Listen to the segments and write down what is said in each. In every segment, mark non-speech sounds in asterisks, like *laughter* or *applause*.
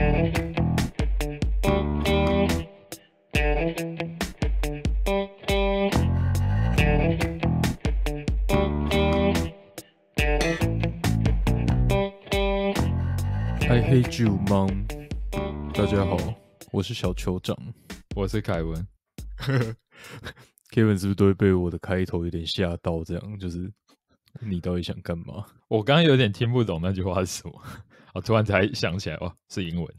I hate you, mom。大家好，我是小酋长，我是凯文。*laughs* Kevin 是不是都会被我的开头有点吓到？这样就是你到底想干嘛？我刚刚有点听不懂那句话是什么。我突然才想起来，哦，是英文。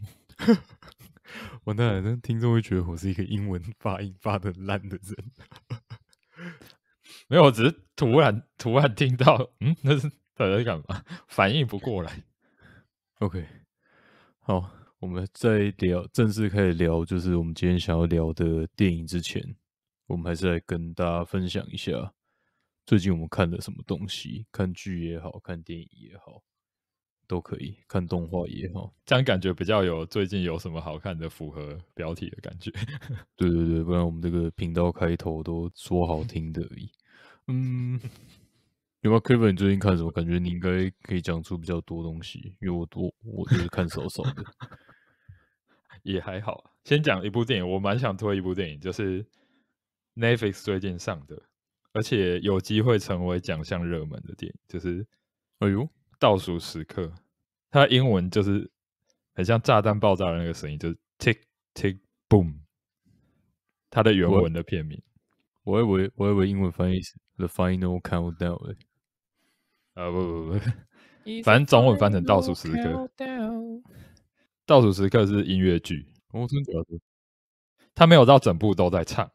我当然，听众会觉得我是一个英文发音发的烂的人。*laughs* 没有，我只是突然突然听到，嗯，那是他在干嘛？反应不过来。OK，好，我们在聊正式开始聊，就是我们今天想要聊的电影之前，我们还是来跟大家分享一下最近我们看的什么东西，看剧也好看电影也好。都可以看动画也好，这样感觉比较有最近有什么好看的，符合标题的感觉。*laughs* 对对对，不然我们这个频道开头都说好听的而已。嗯，*laughs* 有没有 Kevin？你最近看什么？感觉你应该可以讲出比较多东西，因为我多我就是看少少的，*laughs* 也还好。先讲一部电影，我蛮想推一部电影，就是 Netflix 最近上的，而且有机会成为奖项热门的电影，就是哎呦。倒数时刻，它英文就是很像炸弹爆炸的那个声音，就是 tick tick boom。它的原文的片名，我以为我以为英文翻译是 the final countdown。啊不不不，*laughs* 反正中文翻成倒数时刻。倒数时刻是音乐剧，我真他没有到整部都在唱，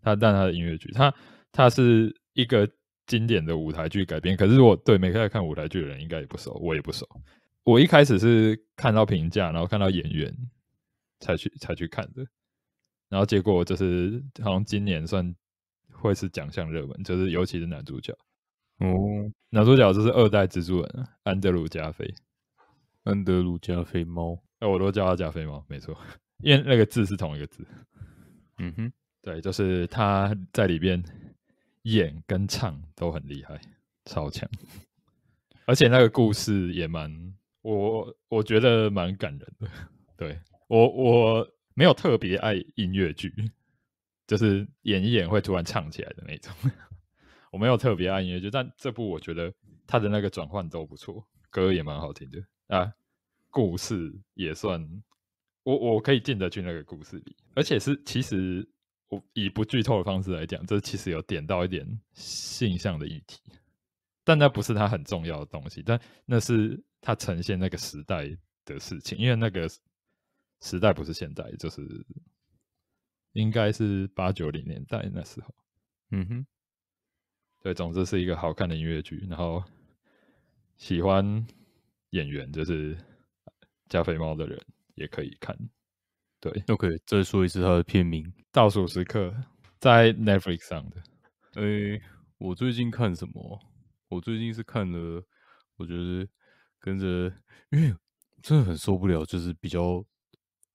他但他的音乐剧，他他是一个。经典的舞台剧改编，可是我对没开始看舞台剧的人应该也不熟，我也不熟。我一开始是看到评价，然后看到演员才去才去看的。然后结果就是，好像今年算会是奖项热门，就是尤其是男主角哦，男主角就是二代蜘蛛人安德鲁·加菲，安德鲁·加菲猫，哎，我都叫他加菲猫，没错，*laughs* 因为那个字是同一个字。嗯哼，对，就是他在里边。演跟唱都很厉害，超强，而且那个故事也蛮我我觉得蛮感人的。对我我没有特别爱音乐剧，就是演一演会突然唱起来的那种。*laughs* 我没有特别爱音乐剧，但这部我觉得它的那个转换都不错，歌也蛮好听的啊，故事也算我我可以进得去那个故事里，而且是其实。我以不剧透的方式来讲，这其实有点到一点性象的议题，但那不是他很重要的东西，但那是他呈现那个时代的事情，因为那个时代不是现在，就是应该是八九零年代那时候。嗯哼，对，总之是一个好看的音乐剧，然后喜欢演员就是加菲猫的人也可以看。对，OK，再说一次它的片名《倒数时刻》在 Netflix 上的。诶，我最近看什么？我最近是看了，我觉得跟着，因为真的很受不了，就是比较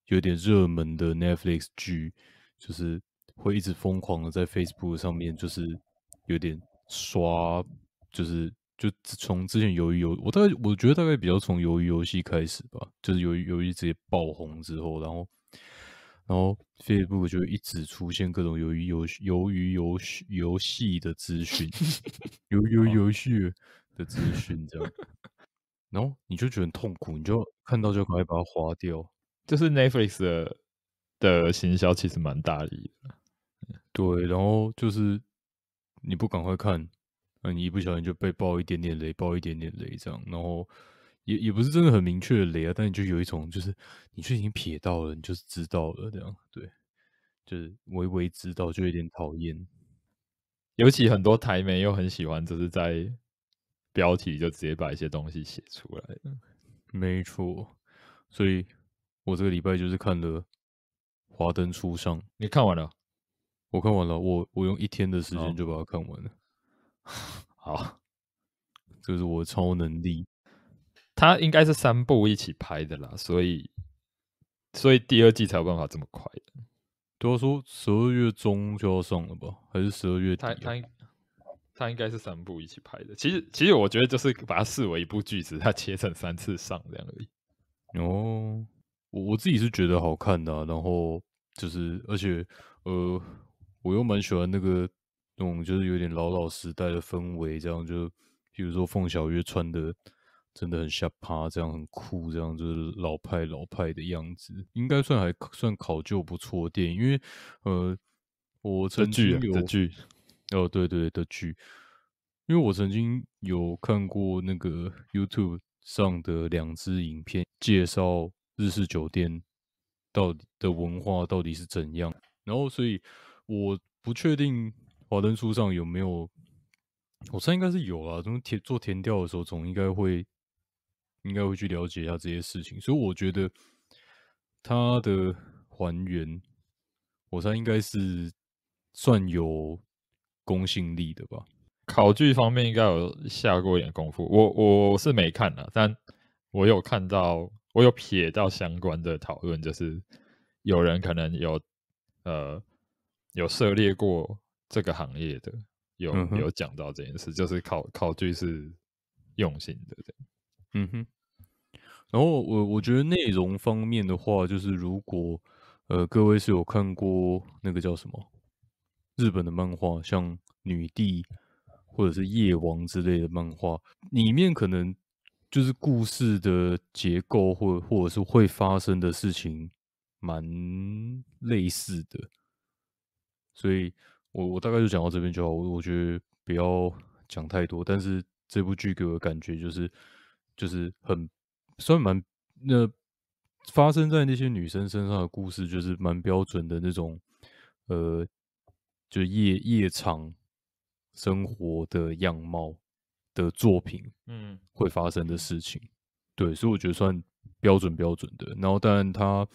有点热门的 Netflix 剧，就是会一直疯狂的在 Facebook 上面，就是有点刷，就是就从之前《鱿鱼游》，我大概我觉得大概比较从《鱿鱼游戏》开始吧，就是《鱿鱼游戏》直接爆红之后，然后。然后 Facebook 就一直出现各种游游鱿鱼游戏游戏的资讯，*laughs* 鱿游游戏的资讯这样，*laughs* 然后你就觉得痛苦，你就看到就赶快把它划掉。就是 Netflix 的的行销其实蛮大力的，对。然后就是你不赶快看，那你一不小心就被爆一点点雷，爆一点点雷这样。然后。也也不是真的很明确的雷啊，但你就有一种就是你却已经瞥到了，你就是知道了这样，对，就是微微知道就有点讨厌，尤其很多台媒又很喜欢，就是在标题就直接把一些东西写出来，没错。所以我这个礼拜就是看了《华灯初上》，你看完了？我看完了，我我用一天的时间就把它看完了，*laughs* 好，这是我超能力。它应该是三部一起拍的啦，所以，所以第二季才有办法这么快。多说十二月中就要上了吧，还是十二月底？他他他应该是三部一起拍的。其实其实我觉得就是把它视为一部剧集，它切成三次上这样已。哦，我我自己是觉得好看的。然后就是，而且呃，我又蛮喜欢那个那种就是有点老老时代的氛围，这样就比如说凤小月穿的。真的很吓趴，这样很酷，这样就是老派老派的样子，应该算还算考究不错电影。因为呃，我曾经有的剧，哦对对的剧，因为我曾经有看过那个 YouTube 上的两支影片，介绍日式酒店到底的文化到底是怎样。然后所以我不确定华灯书上有没有，我猜应该是有啊。总，甜做甜调的时候，总应该会。应该会去了解一下这些事情，所以我觉得他的还原，我猜应该是算有公信力的吧。考据方面应该有下过一点功夫，我我是没看的，但我有看到，我有瞥到相关的讨论，就是有人可能有呃有涉猎过这个行业的，有有讲到这件事，就是考考据是用心的嗯哼，然后我我觉得内容方面的话，就是如果呃各位是有看过那个叫什么日本的漫画，像女帝或者是夜王之类的漫画，里面可能就是故事的结构或或者是会发生的事情蛮类似的，所以我我大概就讲到这边就好。我我觉得不要讲太多，但是这部剧给我的感觉就是。就是很算蛮那发生在那些女生身上的故事，就是蛮标准的那种，呃，就夜夜场生活的样貌的作品，嗯，会发生的事情，对，所以我觉得算标准标准的。然后，但它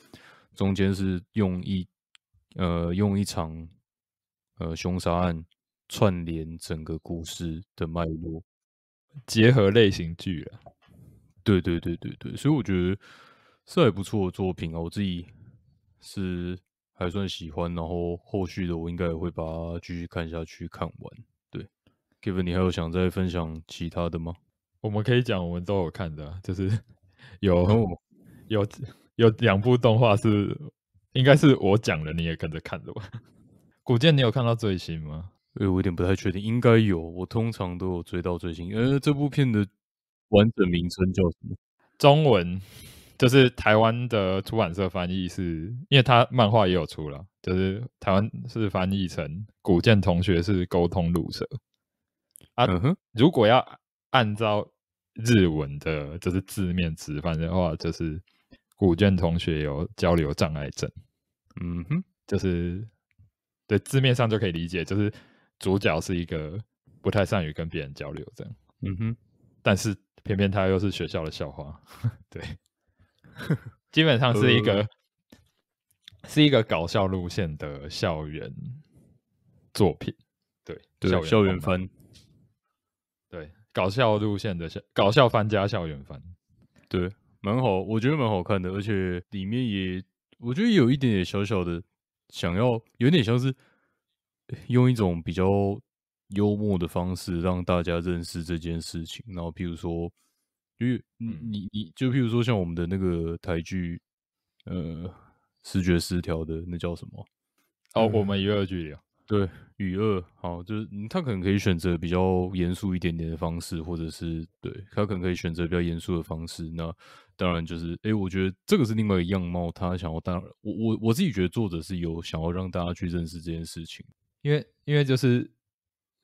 中间是用一呃用一场呃凶杀案串联整个故事的脉络，结合类型剧啊。对对对对对，所以我觉得是还不错的作品啊，我自己是还算喜欢，然后后续的我应该也会把继续看下去看完。对，Kevin，你还有想再分享其他的吗？我们可以讲，我们都有看的，就是 *laughs* 有有有两部动画是，应该是我讲的，你也跟着看的吧。*laughs* 古剑，你有看到最新吗？对我有点不太确定，应该有，我通常都有追到最新。呃，这部片的。文字名称叫什么？中文，就是台湾的出版社翻译是，因为他漫画也有出了，就是台湾是翻译成“古剑同学是沟通路者”。啊，如果要按照日文的，就是字面直翻译的话，就是“古剑同学有交流障碍症”。嗯哼，就是对字面上就可以理解，就是主角是一个不太善于跟别人交流这样。嗯哼。但是偏偏他又是学校的校花，*laughs* 对，*laughs* 基本上是一个是一个搞笑路线的校园作品，对，校园番，对，搞笑路线的校搞笑番加校园番，对，蛮好，我觉得蛮好看的，而且里面也我觉得有一点点小小的想要，有点像是用一种比较。幽默的方式让大家认识这件事情。然后，譬如说，因为你，你就譬如说，像我们的那个台剧，呃，视觉失调的那叫什么？哦，我们娱乐剧里对娱二，好，就是他可能可以选择比较严肃一点点的方式，或者是对，他可能可以选择比较严肃的方式。那当然就是，哎，我觉得这个是另外一个样貌，他想要当然，我我我自己觉得作者是有想要让大家去认识这件事情，因为因为就是。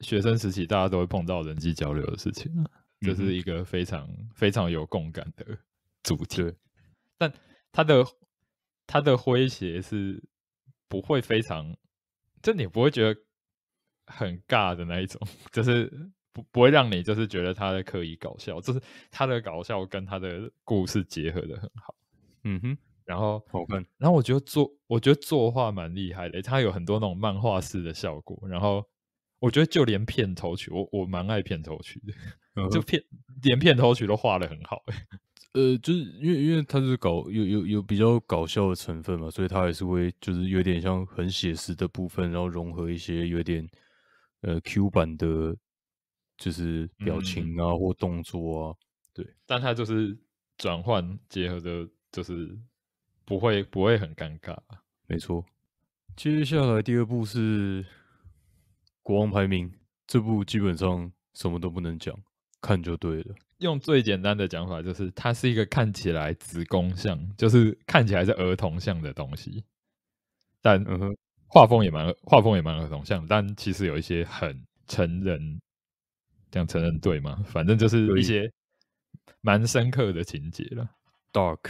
学生时期，大家都会碰到人际交流的事情，这是一个非常非常有共感的主题。但他的他的诙谐是不会非常，就你不会觉得很尬的那一种，*laughs* 就是不不会让你就是觉得他的刻意搞笑，就是他的搞笑跟他的故事结合的很好。嗯哼，然后，然后我觉得作我觉得作画蛮厉害的，他有很多那种漫画式的效果，然后。我觉得就连片头曲，我我蛮爱片头曲的，就片连片头曲都画的很好 *laughs* 呃，就是因为因为它就是搞有有有比较搞笑的成分嘛，所以它还是会就是有点像很写实的部分，然后融合一些有点呃 Q 版的，就是表情啊或动作啊。对，但它就是转换结合的，就是不会不会很尴尬。没错，接下来第二部是。国王排名这部基本上什么都不能讲，看就对了。用最简单的讲法，就是它是一个看起来子宫像，就是看起来是儿童像的东西，但画风也蛮画风也蛮儿童像，但其实有一些很成人，讲成人对吗？反正就是有一些蛮深刻的情节了。Dark，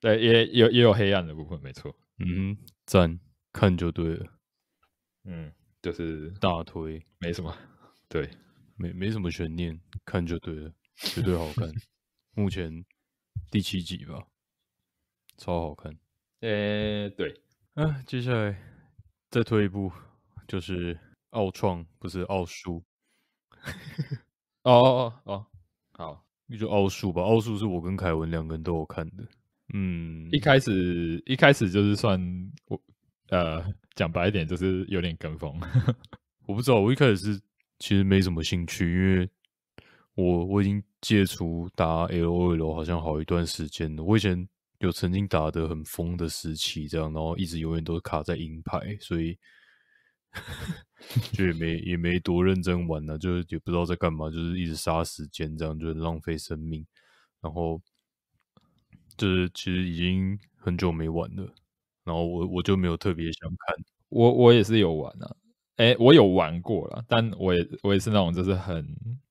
对，也有也有黑暗的部分，没错。嗯，赞，看就对了。嗯。就是大推，没什么，对，没没什么悬念，看就对了，绝对好看。目前第七集吧，超好看。*laughs* 呃，对，啊，接下来再推一部，就是《奥创》，不是《奥数》。哦哦哦，好，那就《奥数》吧，《奥数》是我跟凯文两个人都有看的。嗯，一开始一开始就是算我。呃，讲白一点，就是有点跟风。*laughs* 我不知道，我一开始是其实没什么兴趣，因为我我已经戒除打 LOL 好像好一段时间了。我以前有曾经打的很疯的时期，这样，然后一直永远都卡在银牌，所以 *laughs* 就也没也没多认真玩呢，就是也不知道在干嘛，就是一直杀时间这样，就是浪费生命。然后就是其实已经很久没玩了。然后我我就没有特别想看，我我也是有玩啊，哎，我有玩过了，但我也我也是那种就是很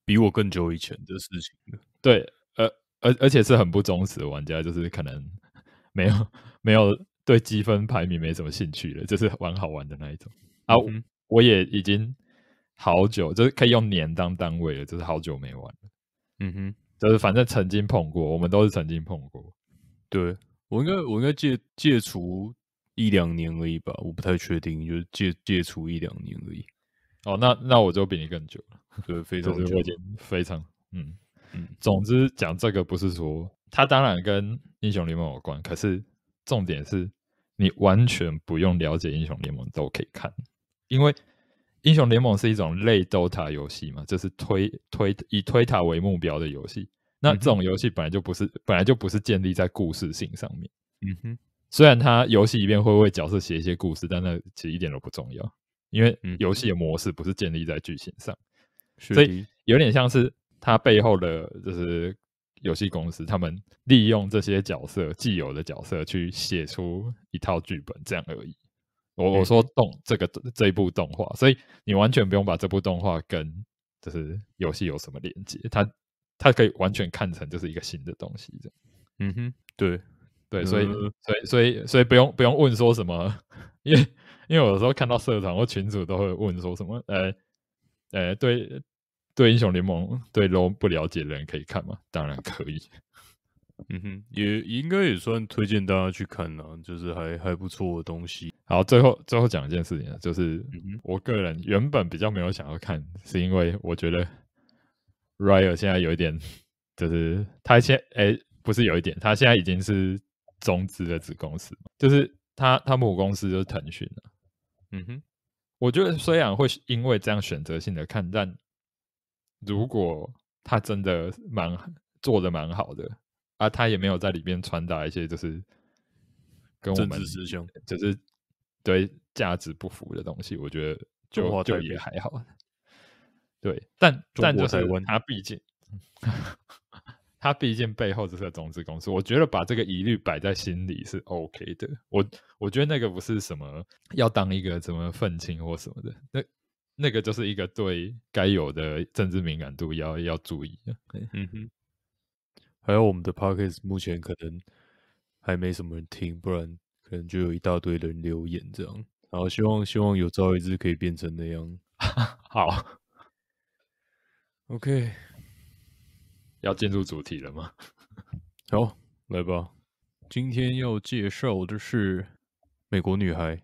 比我更久以前的事情的，对，而而而且是很不忠实的玩家，就是可能 *laughs* 没有没有对积分排名没什么兴趣了，就是玩好玩的那一种啊，我也已经好久就是可以用年当单位了，就是好久没玩了，嗯哼，就是反正曾经碰过，我们都是曾经碰过，对我应该我应该戒戒除。一两年而已吧，我不太确定，就是借借出一两年而已。哦，那那我就比你更久了，*laughs* 就非常推荐，非常嗯嗯。总之讲这个不是说它当然跟英雄联盟有关，可是重点是你完全不用了解英雄联盟都可以看，因为英雄联盟是一种类 DOTA 游戏嘛，就是推推以推塔为目标的游戏。那这种游戏本来就不是本来就不是建立在故事性上面，嗯哼。虽然他游戏里面会为角色写一些故事，但那其实一点都不重要，因为游戏的模式不是建立在剧情上，所以有点像是他背后的，就是游戏公司，他们利用这些角色既有的角色去写出一套剧本，这样而已。我我说动这个这一部动画，所以你完全不用把这部动画跟就是游戏有什么连接，它它可以完全看成就是一个新的东西，这样。嗯哼，对。对，所以，所以，所以，所以不用不用问说什么，因为因为有时候看到社团或群主都会问说什么，呃，呃，对对，英雄联盟对龙不了解的人可以看吗？当然可以，*laughs* 嗯哼，也应该也算推荐大家去看呢，就是还还不错的东西。好，最后最后讲一件事情，就是我个人原本比较没有想要看，是因为我觉得 r i e r 现在有一点，就是他现哎不是有一点，他现在已经是。中资的子公司，就是他，他母公司就是腾讯了。嗯哼，我觉得虽然会因为这样选择性的看，但如果他真的蛮做的蛮好的啊，他也没有在里面传达一些就是跟我们就是对价值不符的东西，我觉得就就也还好。对，但但就是他毕竟。*laughs* 他毕竟背后这是个种子公司，我觉得把这个疑虑摆在心里是 OK 的。我我觉得那个不是什么要当一个什么愤青或什么的，那那个就是一个对该有的政治敏感度要要注意的。嗯哼。还有我们的 p o c k s t 目前可能还没什么人听，不然可能就有一大堆人留言这样。然后希望希望有朝一日可以变成那样。*laughs* 好。OK。要建筑主题了吗？*laughs* 好，来吧。今天要介绍的是《美国女孩》，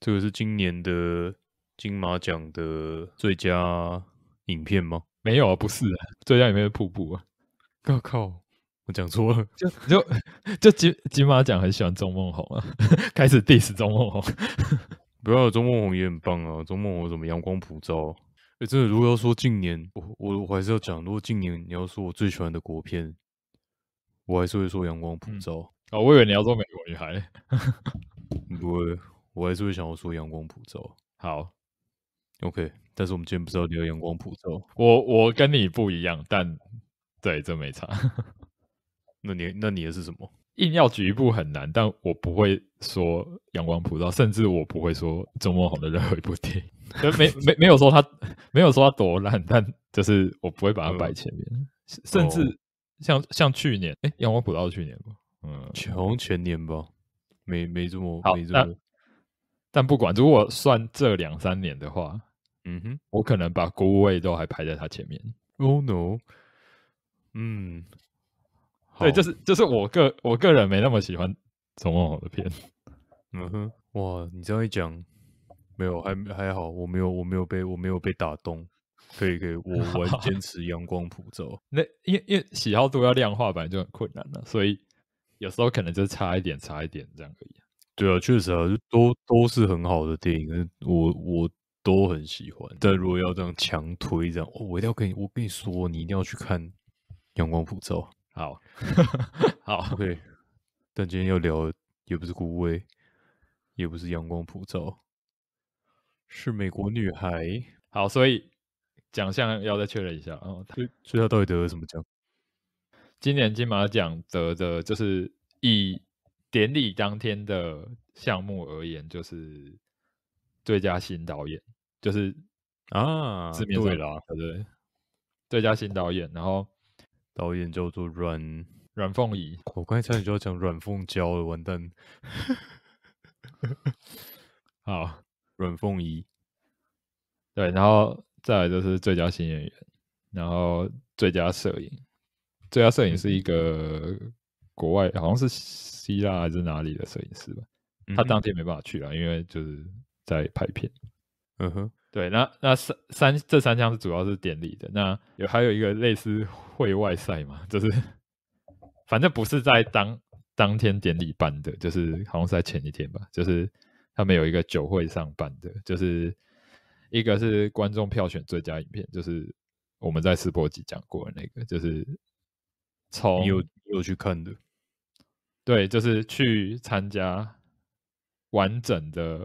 这个是今年的金马奖的最佳影片吗？没有啊，不是。最佳影片是《瀑布》啊！我靠，我讲错了。就就就金金马奖很喜欢钟梦红啊，*laughs* 开始 diss 钟梦红。不要，钟梦红也很棒啊。钟梦红怎么阳光普照？哎，真的，如果要说近年，我我我还是要讲。如果近年你要说我最喜欢的国片，我还是会说《阳光普照》啊。我以为你要说美国女孩，*laughs* 不会，我还是会想要说《阳光普照》。好，OK。但是我们今天不知道你要《阳光普照》，我我跟你不一样，但对，这没差。*laughs* 那你那你的是什么？硬要举一部很难，但我不会说《阳光普照》，甚至我不会说周末红的任何一部电影。没没没有说他没有说他多烂，但就是我不会把它摆前面，甚至像像去年，哎，阳光普照去年吧，嗯，全全年吧，没没这么好。么。但不管如果算这两三年的话，嗯哼，我可能把务位都还排在他前面。Oh no！嗯，对，就是就是我个我个人没那么喜欢周梦好的片。嗯哼，哇，你这样一讲。没有，还还好，我没有，我没有被，我没有被打动。可以，可以，我我坚持阳光普照。那因为因为喜好度要量化来就很困难了，所以有时候可能就差一点，差一点这样而已。对啊，确实啊，都都是很好的电影，我我都很喜欢。但如果要这样强推这样，我一定要跟你，我跟你说，你一定要去看《阳光普照》。*laughs* 好好，OK。但今天要聊也不是孤危，也不是《阳光普照》。是美国女孩，好，所以奖项要再确认一下啊。最，所以到底得了什么奖？今年金马奖得的就是以典礼当天的项目而言，就是最佳新导演，就是啊，字面上对了，对，最佳新导演，然后导演叫做阮阮凤仪，我刚才差就要讲阮凤娇了，完蛋，*laughs* 好。软凤仪，对，然后再来就是最佳新演员，然后最佳摄影，最佳摄影是一个国外，好像是希腊还是哪里的摄影师吧，他当天没办法去了，因为就是在拍片。嗯哼，对，那那三三这三项是主要是典礼的，那有还有一个类似会外赛嘛，就是反正不是在当当天典礼办的，就是好像是在前一天吧，就是。他们有一个酒会上办的，就是一个是观众票选最佳影片，就是我们在世播集讲过的那个，就是从有有去看的，对，就是去参加完整的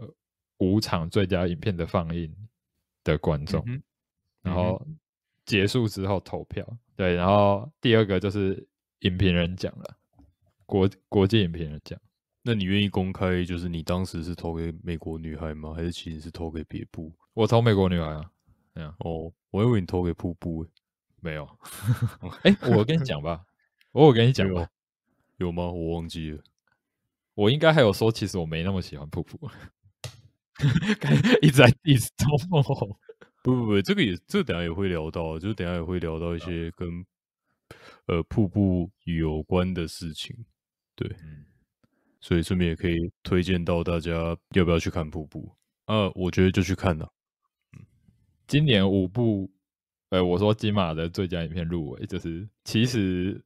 五场最佳影片的放映的观众，然后结束之后投票，对，然后第二个就是影评人奖了，国国际影评人奖。那你愿意公开，就是你当时是投给美国女孩吗？还是其实是投给别部？我投美国女孩啊。这哦，我以为你投给瀑布，没有。*laughs* 哎，我跟你讲吧，我有跟你讲过，有吗？我忘记了。我应该还有说，其实我没那么喜欢瀑布。一直在一直 s *laughs* t 不不不，这个也这等下也会聊到，就是等下也会聊到一些跟呃瀑布有关的事情。对。所以顺便也可以推荐到大家要不要去看瀑布啊？我觉得就去看了。今年五部，哎，我说金马的最佳影片入围，就是其实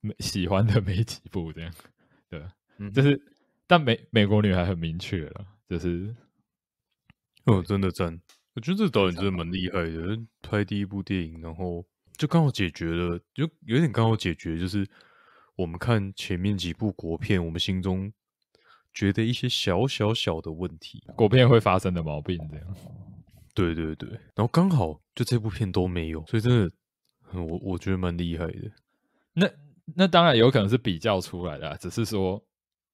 没喜欢的 *laughs* 没几部这样，对，就是但美美国女孩很明确了，就是哦，真的赞，我觉得这导演真的蛮厉害的，拍第一部电影，然后就刚好解决了，就有点刚好解决，就是。我们看前面几部国片，我们心中觉得一些小小小的问题，国片会发生的毛病这样。对对对，然后刚好就这部片都没有，所以真的，我我觉得蛮厉害的。那那当然有可能是比较出来的，只是说，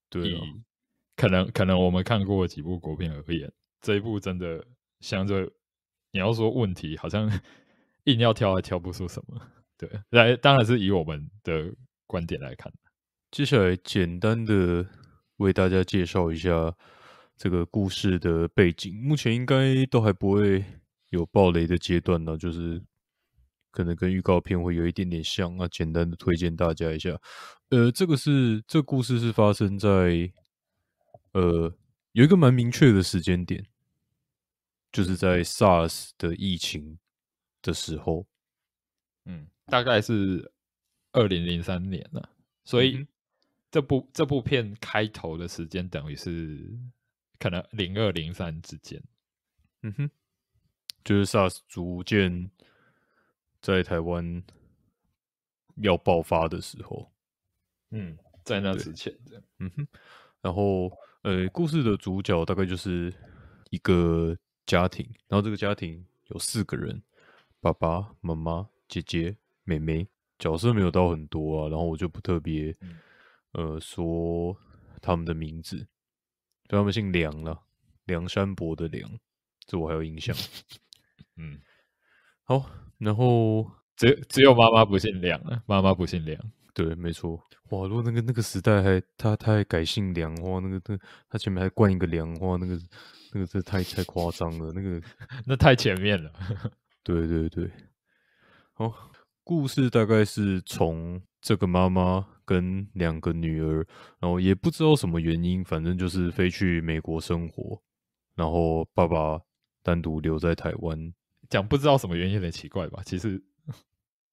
对，可能可能我们看过几部国片而言，这一部真的，相对你要说问题，好像 *laughs* 硬要挑还挑不出什么。对，来当然是以我们的。观点来看，接下来简单的为大家介绍一下这个故事的背景。目前应该都还不会有暴雷的阶段呢，就是可能跟预告片会有一点点像。那简单的推荐大家一下，呃，这个是这故事是发生在呃有一个蛮明确的时间点，就是在 SARS 的疫情的时候，嗯，大概是。二零零三年了，所以这部这部片开头的时间等于是可能零二零三之间。嗯哼，就是 SARS 逐渐在台湾要爆发的时候。嗯，在那之前，嗯哼，然后呃，故事的主角大概就是一个家庭，然后这个家庭有四个人：爸爸、妈妈、姐姐、妹妹。角色没有到很多啊，然后我就不特别，呃，说他们的名字，所以他们姓梁了，梁山伯的梁，这我还有印象。*laughs* 嗯，好，然后 *laughs* 只只有妈妈不姓梁了，妈妈不姓梁，对，没错。哇，如果那个那个时代还他他还改姓梁的话，那个他他前面还冠一个梁的话，那个那个这太太夸张了，那个 *laughs* 那太前面了。对对对，好。故事大概是从这个妈妈跟两个女儿，然后也不知道什么原因，反正就是飞去美国生活，然后爸爸单独留在台湾。讲不知道什么原因，很奇怪吧？其实，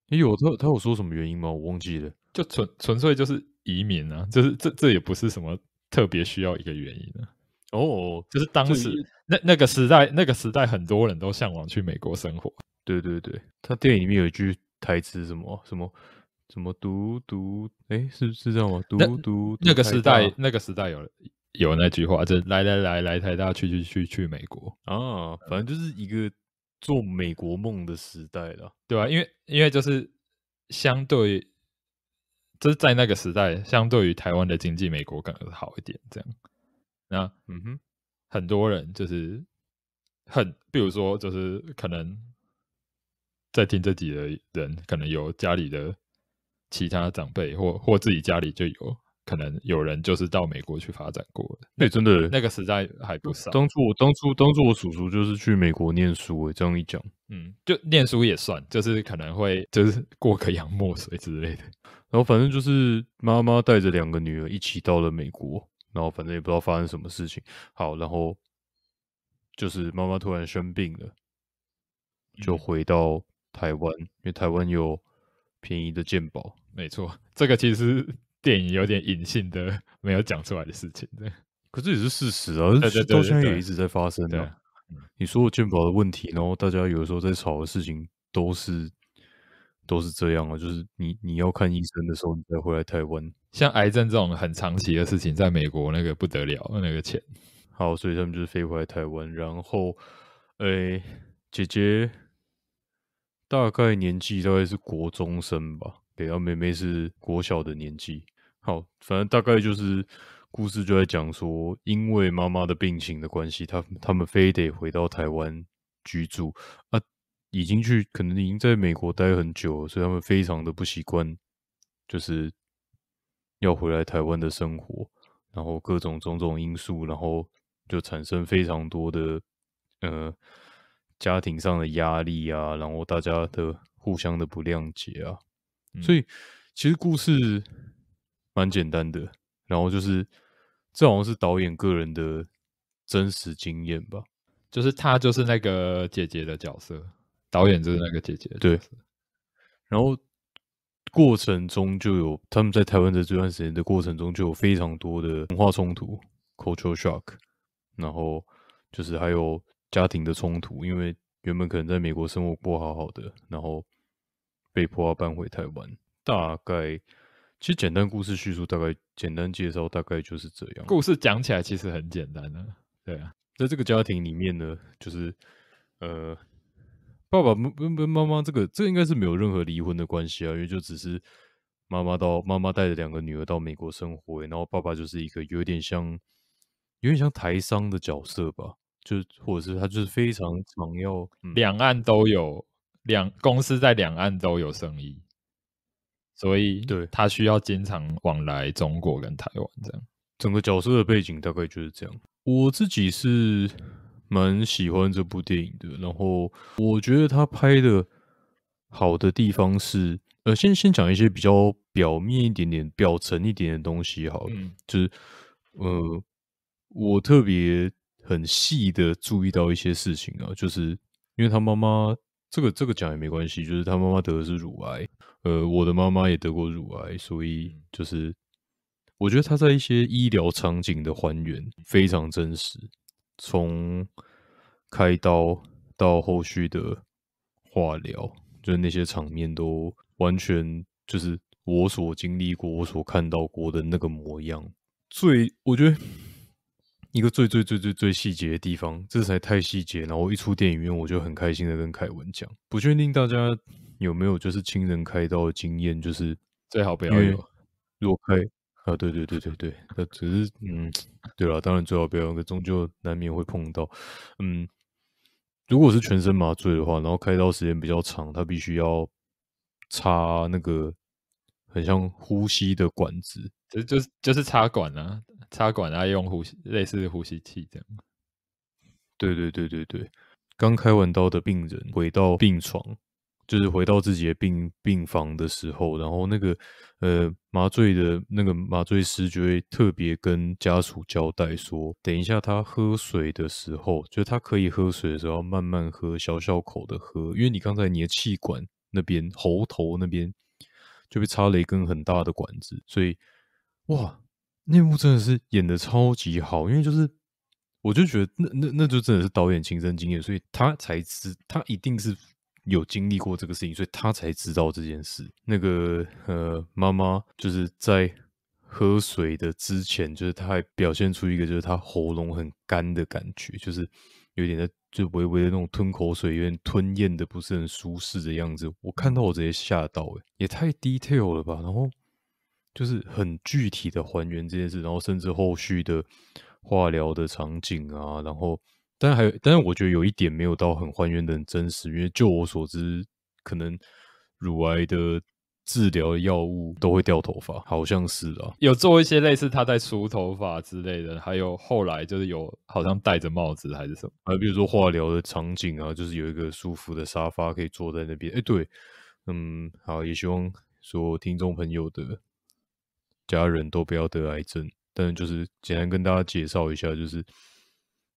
你有他他有说什么原因吗？我忘记了，就纯纯粹就是移民啊，就是这这也不是什么特别需要一个原因啊。哦。就是当时那那个时代，那个时代很多人都向往去美国生活。对对对，他电影里面有一句。台词什么什么什么读读哎，是是这样？吗？读读那个时代，那个时代有有那句话，就来来来来，台大去去去去美国啊，反正就是一个做美国梦的时代了，对吧？因为因为就是相对，就是在那个时代，相对于台湾的经济，美国可能好一点这样。那嗯哼，很多人就是很，比如说就是可能。在听这集的人，可能有家里的其他长辈，或或自己家里就有可能有人就是到美国去发展过的。真的，那个实在还不少。当初我当初当初我叔叔就是去美国念书。这样一讲，嗯，就念书也算，就是可能会就是过个洋墨水之类的。然后反正就是妈妈带着两个女儿一起到了美国，然后反正也不知道发生什么事情。好，然后就是妈妈突然生病了，就回到。台湾，因为台湾有便宜的鉴宝，没错，这个其实电影有点隐性的没有讲出来的事情。可是也是事实啊，到现在也一直在发生啊。你说鉴宝的问题，然后大家有时候在吵的事情都是都是这样啊，就是你你要看医生的时候，你再回来台湾，像癌症这种很长期的事情，在美国那个不得了，那个钱。好，所以他们就是飞回来台湾，然后哎，姐姐。大概年纪大概是国中生吧，给到妹妹是国小的年纪。好，反正大概就是故事就在讲说，因为妈妈的病情的关系，他他们非得回到台湾居住啊。已经去，可能已经在美国待很久，所以他们非常的不习惯，就是要回来台湾的生活。然后各种种种因素，然后就产生非常多的呃家庭上的压力啊，然后大家的互相的不谅解啊，所以其实故事蛮简单的。然后就是这好像是导演个人的真实经验吧，就是他就是那个姐姐的角色，导演就是那个姐姐。对，然后过程中就有他们在台湾的这段时间的过程中就有非常多的文化冲突 （cultural shock），然后就是还有。家庭的冲突，因为原本可能在美国生活过好好的，然后被迫要搬回台湾。大概其实简单故事叙述，大概简单介绍，大概就是这样。故事讲起来其实很简单的，对啊，在这个家庭里面呢，就是呃，爸爸不不不，妈妈这个这应该是没有任何离婚的关系啊，因为就只是妈妈到妈妈带着两个女儿到美国生活，然后爸爸就是一个有点像有点像台商的角色吧。就或者是他就是非常想要两岸都有两公司在两岸都有生意，所以对他需要经常往来中国跟台湾这样。整个角色的背景大概就是这样。我自己是蛮喜欢这部电影的，然后我觉得他拍的好的地方是，呃，先先讲一些比较表面一点点、表层一点的东西，好，了，就是呃，我特别。很细的注意到一些事情啊，就是因为他妈妈这个这个讲也没关系，就是他妈妈得的是乳癌，呃，我的妈妈也得过乳癌，所以就是我觉得他在一些医疗场景的还原非常真实，从开刀到后续的化疗，就是那些场面都完全就是我所经历过、我所看到过的那个模样，最我觉得。一个最最最最最细节的地方，这才太细节。然后一出电影院，我就很开心的跟凯文讲，不确定大家有没有就是亲人开刀的经验，就是最好不要有。如果开啊，对对对对对，那只是嗯，对了，当然最好不要，可终究难免会碰到。嗯，如果是全身麻醉的话，然后开刀时间比较长，他必须要插那个很像呼吸的管子。这就是就是插管啊，插管啊，用呼吸类似的呼吸器这样。对对对对对，刚开完刀的病人回到病床，就是回到自己的病病房的时候，然后那个呃麻醉的那个麻醉师就会特别跟家属交代说，等一下他喝水的时候，就是他可以喝水的时候，要慢慢喝，小小口的喝，因为你刚才你的气管那边、喉头那边就被插了一根很大的管子，所以。哇，那部真的是演的超级好，因为就是我就觉得那那那就真的是导演亲身经验，所以他才知他一定是有经历过这个事情，所以他才知道这件事。那个呃妈妈就是在喝水的之前，就是他还表现出一个就是他喉咙很干的感觉，就是有点在就微微的那种吞口水，有点吞咽的不是很舒适的样子。我看到我直接吓到，诶也太 detail 了吧？然后。就是很具体的还原这件事，然后甚至后续的化疗的场景啊，然后，但还有，但是我觉得有一点没有到很还原的很真实，因为就我所知，可能乳癌的治疗药物都会掉头发，好像是啊，有做一些类似他在梳头发之类的，还有后来就是有好像戴着帽子还是什么，啊，比如说化疗的场景啊，就是有一个舒服的沙发可以坐在那边，哎，对，嗯，好，也希望说听众朋友的。家人都不要得癌症，但就是简单跟大家介绍一下，就是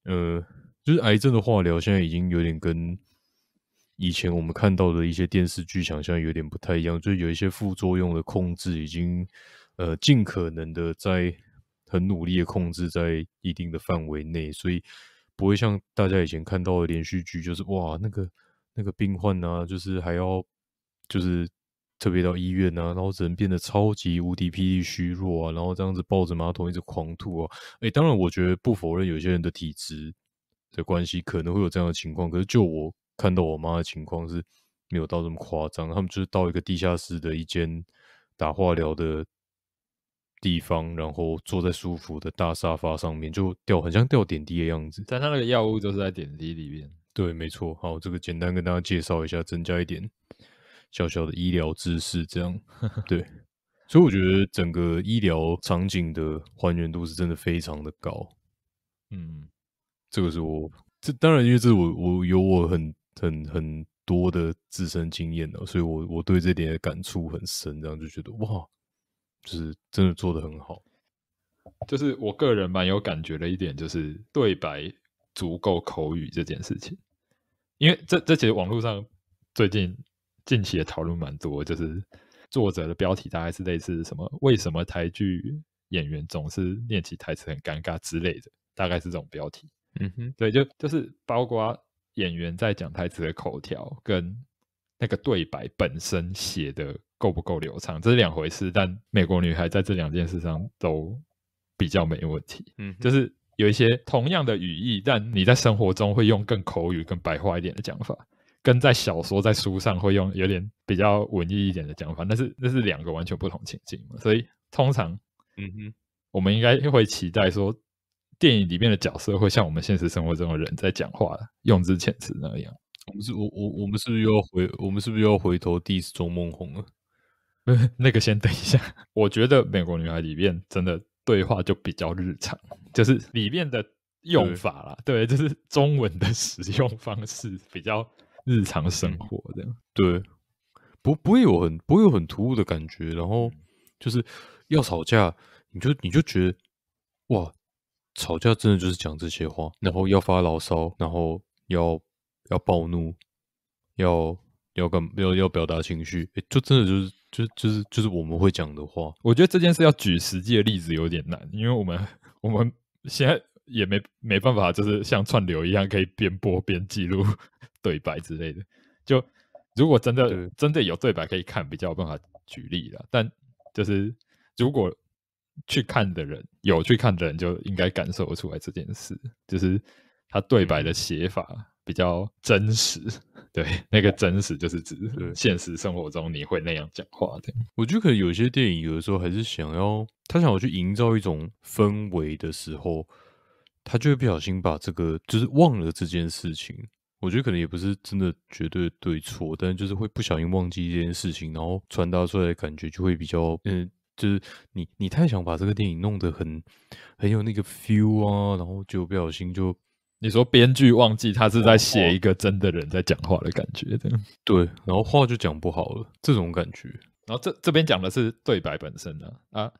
呃，就是癌症的化疗现在已经有点跟以前我们看到的一些电视剧想象有点不太一样，就有一些副作用的控制已经呃尽可能的在很努力的控制在一定的范围内，所以不会像大家以前看到的连续剧，就是哇那个那个病患啊，就是还要就是。特别到医院啊，然后人变得超级无敌疲力虚弱啊，然后这样子抱着马桶一直狂吐啊。哎，当然，我觉得不否认有些人的体质的关系可能会有这样的情况，可是就我看到我妈的情况是没有到这么夸张。他们就是到一个地下室的一间打化疗的地方，然后坐在舒服的大沙发上面，就掉很像掉点滴的样子。但他那个药物就是在点滴里面。对，没错。好，这个简单跟大家介绍一下，增加一点。小小的医疗知识，这样对，所以我觉得整个医疗场景的还原度是真的非常的高。嗯，这个是我这当然，因为这是我我有我很很很多的自身经验了，所以我我对这点感触很深，这样就觉得哇，就是真的做的很好。就是我个人蛮有感觉的一点，就是对白足够口语这件事情，因为这这其实网络上最近。近期也讨论蛮多，就是作者的标题大概是类似什么“为什么台剧演员总是念起台词很尴尬”之类的，大概是这种标题。嗯哼，对，就就是包括演员在讲台词的口条跟那个对白本身写的够不够流畅，这是两回事。但美国女孩在这两件事上都比较没问题。嗯，就是有一些同样的语义，但你在生活中会用更口语、更白话一点的讲法。跟在小说在书上会用有点比较文艺一点的讲法，那是那是两个完全不同情境嘛，所以通常，嗯哼，我们应该会期待说，电影里面的角色会像我们现实生活中的人在讲话，用之遣词那样。我们是，我我我们是不是又回我们是不是又回头地做梦红了？*laughs* 那个先等一下，我觉得《美国女孩》里面真的对话就比较日常，就是里面的用法啦，对，就是中文的使用方式比较。日常生活这样对，不不会有很不会有很突兀的感觉。然后就是要吵架，你就你就觉得哇，吵架真的就是讲这些话，然后要发牢骚，然后要要暴怒，要要干要要表达情绪，哎，就真的就是就是就是就是我们会讲的话。我觉得这件事要举实际的例子有点难，因为我们我们现在也没没办法，就是像串流一样，可以边播边记录。对白之类的，就如果真的真的有对白可以看，比较有办法举例了。但就是如果去看的人有去看的人，就应该感受出来这件事，就是他对白的写法比较真实。对，那个真实就是指现实生活中你会那样讲话的。我觉得可能有些电影有的时候还是想要他想要去营造一种氛围的时候，他就会不小心把这个就是忘了这件事情。我觉得可能也不是真的绝对对错，但就是会不小心忘记这件事情，然后传达出来感觉就会比较，嗯，就是你你太想把这个电影弄得很很有那个 feel 啊，然后就不小心就你说编剧忘记他是在写一个真的人在讲话的感觉的，对，然后话就讲不好了，这种感觉。然后这这边讲的是对白本身的啊。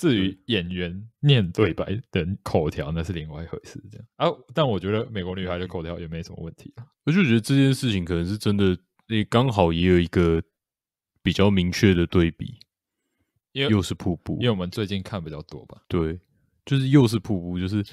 至于演员念对白等口条，那是另外一回事。这样啊，但我觉得美国女孩的口条也没什么问题。我就觉得这件事情可能是真的，你刚好也有一个比较明确的对比，因为又是瀑布，因为我们最近看比较多吧。对，就是又是瀑布，就是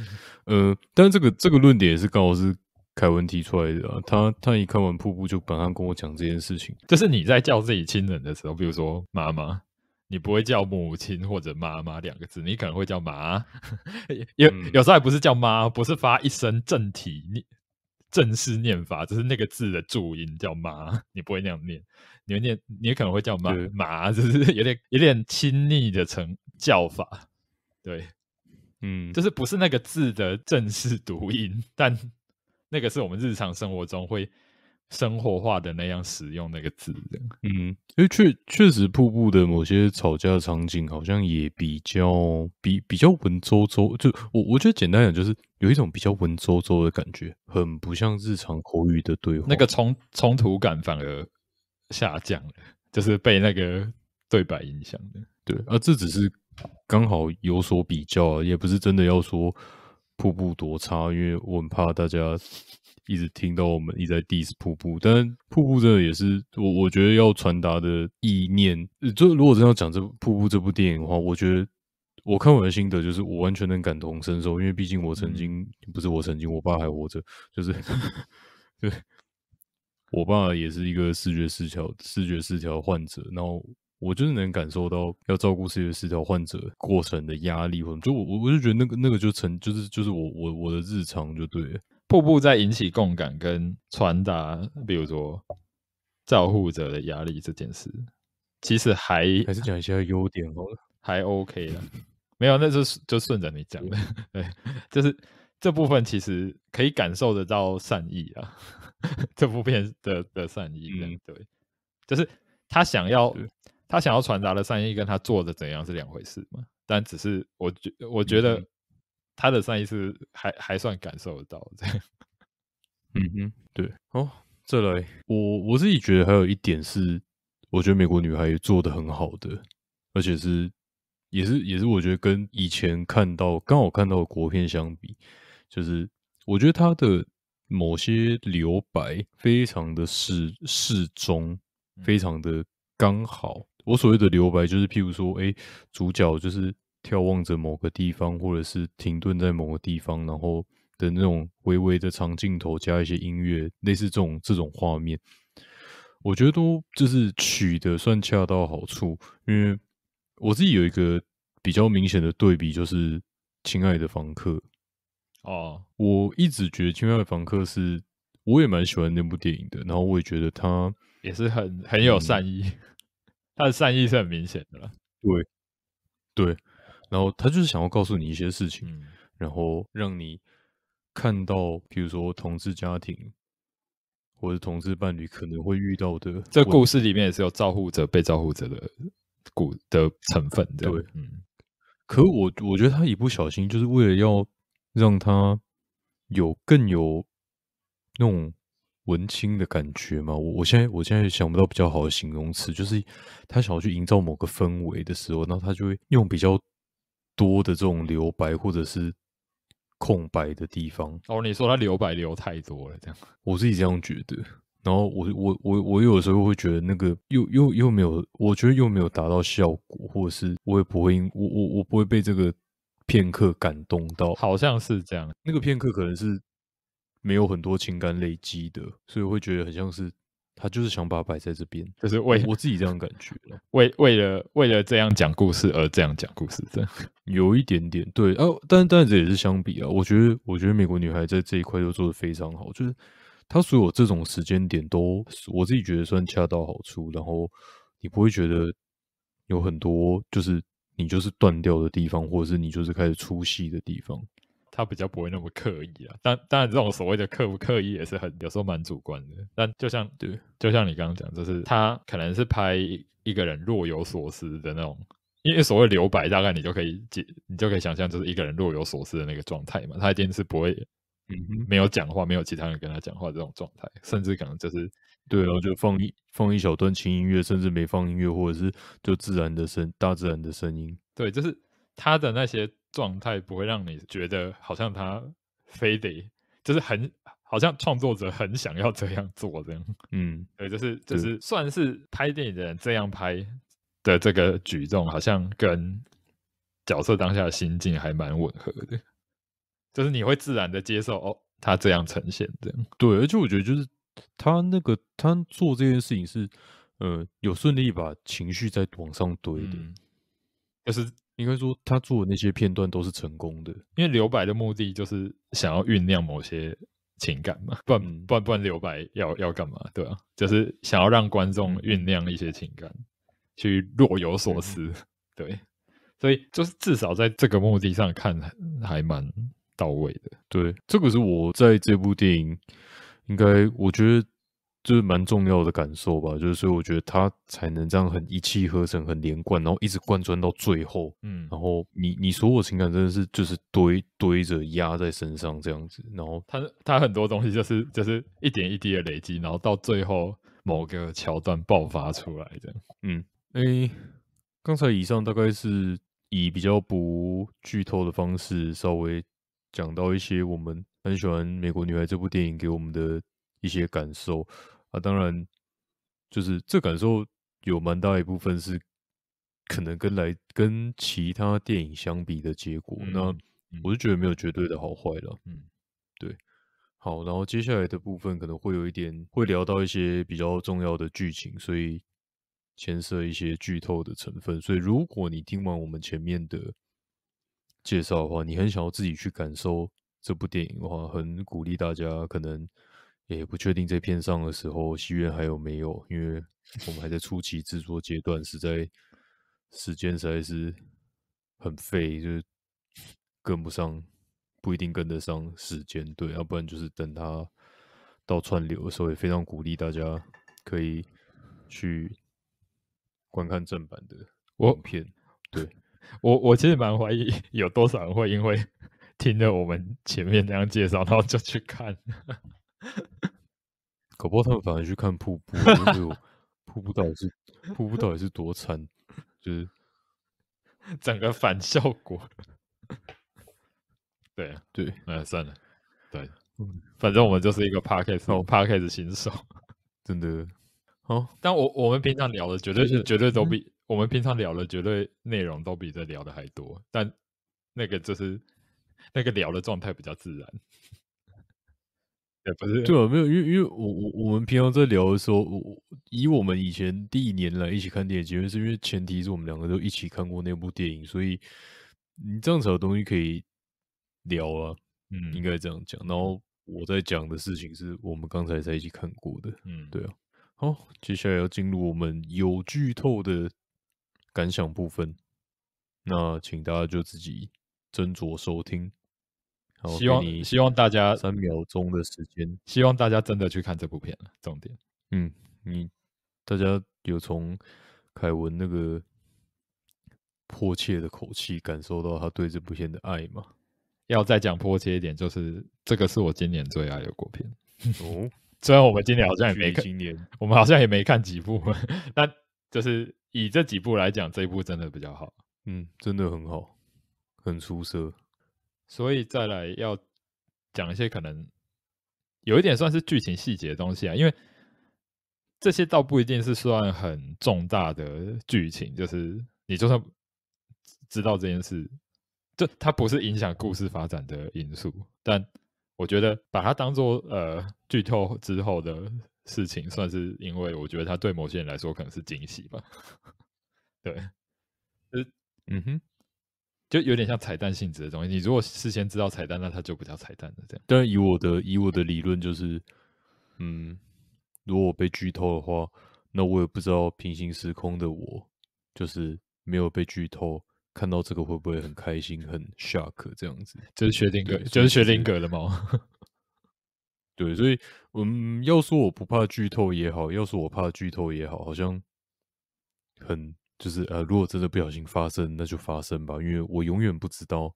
呃，但是这个这个论点也是刚好是凯文提出来的。他他一看完瀑布，就马上跟我讲这件事情。这是你在叫自己亲人的时候，比如说妈妈。你不会叫母亲或者妈妈两个字，你可能会叫妈。*laughs* 有有时候不是叫妈，不是发一声正体，正式念法，就是那个字的注音叫妈，你不会那样念。你会念，你可能会叫妈妈，*laughs* 就是有点有点亲昵的成叫法。对，嗯，就是不是那个字的正式读音，但那个是我们日常生活中会。生活化的那样使用那个字，嗯，因为确确实，瀑布的某些吵架场景好像也比较比比较文绉绉，就我我觉得简单讲，就是有一种比较文绉绉的感觉，很不像日常口语的对话。那个冲冲突感反而下降了，就是被那个对白影响的。对，而这只是刚好有所比较，也不是真的要说瀑布多差，因为我很怕大家。一直听到我们一直在 dis s 瀑布，但瀑布真的也是我我觉得要传达的意念。就如果真要讲这瀑布这部电影的话，我觉得我看完的心得就是我完全能感同身受，因为毕竟我曾经不是我曾经，我爸还活着，就是对，我爸也是一个视觉失调视觉失调患者，然后我就是能感受到要照顾视觉失调患者过程的压力，或者就我我就觉得那个那个就成就是就是我我我的日常就对。瀑布在引起共感跟传达，比如说照护者的压力这件事，其实还还是讲一些优点哦，还 OK 的。没有，那就就顺着你讲的，对，就是这部分其实可以感受得到善意啊，*laughs* 这部片的的善意嗯、对，就是他想要他想要传达的善意，跟他做的怎样是两回事嘛。但只是我觉我觉得。他的善意是还还算感受得到，这样，*laughs* 嗯哼，对哦，再来，我我自己觉得还有一点是，我觉得美国女孩也做的很好的，而且是也是也是，我觉得跟以前看到刚好看到的国片相比，就是我觉得她的某些留白非常的适适中，非常的刚好。我所谓的留白，就是譬如说，哎，主角就是。眺望着某个地方，或者是停顿在某个地方，然后的那种微微的长镜头加一些音乐，类似这种这种画面，我觉得都就是取得算恰到好处。因为我自己有一个比较明显的对比，就是《亲爱的房客》哦，我一直觉得《亲爱的房客》是我也蛮喜欢那部电影的，然后我也觉得他也是很很有善意，*laughs* 他的善意是很明显的了。对，对。然后他就是想要告诉你一些事情，然后让你看到，比如说同志家庭或者同志伴侣可能会遇到的。这故事里面也是有照顾者被照顾者的故的成分对，嗯。可我我觉得他一不小心就是为了要让他有更有那种文青的感觉嘛。我我现在我现在想不到比较好的形容词，就是他想要去营造某个氛围的时候，然后他就会用比较。多的这种留白或者是空白的地方哦，你说他留白留太多了，这样我自己这样觉得。然后我我我我有时候会觉得那个又又又没有，我觉得又没有达到效果，或者是我也不会，因我我我不会被这个片刻感动到，好像是这样。那个片刻可能是没有很多情感累积的，所以会觉得很像是。他就是想把摆在这边，就是为我自己这样感觉，*laughs* 为为了为了这样讲故事而这样讲故事，这样 *laughs* 有一点点对。啊，但但这也是相比啊，我觉得我觉得美国女孩在这一块就做的非常好，就是她所有这种时间点都我自己觉得算恰到好处，然后你不会觉得有很多就是你就是断掉的地方，或者是你就是开始出戏的地方。他比较不会那么刻意啊，但当然，这种所谓的“刻不刻意”也是很，有时候蛮主观的。但就像对，就像你刚刚讲，就是他可能是拍一个人若有所思的那种，因为所谓留白，大概你就可以解，你就可以想象，就是一个人若有所思的那个状态嘛。他一定是不会，嗯，没有讲话，没有其他人跟他讲话这种状态，甚至可能就是对，然后就放一放一小段轻音乐，甚至没放音乐，或者是就自然的声，大自然的声音。对，就是他的那些。状态不会让你觉得好像他非得就是很好像创作者很想要这样做这样，嗯，对，就是就是算是拍电影的人这样拍的这个举动，好像跟角色当下的心境还蛮吻合的，*laughs* 就是你会自然的接受哦，他这样呈现这样。对，而且我觉得就是他那个他做这件事情是，呃，有顺利把情绪在往上堆的，但是。应该说，他做的那些片段都是成功的，因为留白的目的就是想要酝酿某些情感嘛，不不不然留白要要干嘛？对啊，就是想要让观众酝酿一些情感，去若有所思，对，所以就是至少在这个目的上看还蛮到位的。对，这个是我在这部电影，应该我觉得。就是蛮重要的感受吧，就是所以我觉得他才能这样很一气呵成、很连贯，然后一直贯穿到最后。嗯，然后你你所有情感真的是就是堆堆着压在身上这样子，然后他他很多东西就是就是一点一滴的累积，然后到最后某个桥段爆发出来的。嗯，哎，刚才以上大概是以比较不剧透的方式，稍微讲到一些我们很喜欢《美国女孩》这部电影给我们的一些感受。啊，当然，就是这感受有蛮大一部分是可能跟来跟其他电影相比的结果。那我是觉得没有绝对的好坏了，嗯，对。好，然后接下来的部分可能会有一点会聊到一些比较重要的剧情，所以牵涉一些剧透的成分。所以如果你听完我们前面的介绍的话，你很想要自己去感受这部电影的话，很鼓励大家可能。也不确定这片上的时候，戏院还有没有？因为我们还在初期制作阶段，实在时间实在是很费，就是跟不上，不一定跟得上时间。对，要不然就是等它到串流的时候，也非常鼓励大家可以去观看正版的影片。对 *laughs* 我，我其实蛮怀疑有多少人会因为听了我们前面那样介绍，然后就去看。搞不好他们反而去看瀑布，就 *laughs* 瀑布到底是瀑布到底是多惨，就是 *laughs* 整个反效果。对对，哎，算了，对，反正我们就是一个 p a r k e s g 我 p a r k e s 新手，*laughs* 真的。哦，但我我们平常聊的绝对是绝对都比我们平常聊的绝对内容都比这聊的还多，但那个就是那个聊的状态比较自然。不是，对啊，没有，因为因为我我我们平常在聊的时候，我以我们以前第一年来一起看电影，是因为前提是我们两个都一起看过那部电影，所以你这样子的东西可以聊啊，嗯，应该这样讲。然后我在讲的事情是我们刚才在一起看过的，嗯，对啊。好，接下来要进入我们有剧透的感想部分，那请大家就自己斟酌收听。希望希望大家三秒钟的时间，希望大家真的去看这部片了。重点，嗯，你大家有从凯文那个迫切的口气，感受到他对这部片的爱吗？要再讲迫切一点，就是这个是我今年最爱的国片哦。*laughs* 虽然我们今年好像也没看，今年我们好像也没看几部，但就是以这几部来讲，这一部真的比较好。嗯，真的很好，很出色。所以再来要讲一些可能有一点算是剧情细节的东西啊，因为这些倒不一定是算很重大的剧情，就是你就算知道这件事，就它不是影响故事发展的因素，但我觉得把它当做呃剧透之后的事情，算是因为我觉得它对某些人来说可能是惊喜吧，*laughs* 对，嗯哼。就有点像彩蛋性质的东西。你如果事先知道彩蛋，那它就不叫彩蛋了。这样。但以我的以我的理论就是，嗯，如果我被剧透的话，那我也不知道平行时空的我，就是没有被剧透，看到这个会不会很开心、很下 k 这样子？就是薛定格，就是薛定格了猫。*laughs* 对，所以嗯，要说我不怕剧透也好，要说我怕剧透也好好像很。就是呃，如果真的不小心发生，那就发生吧，因为我永远不知道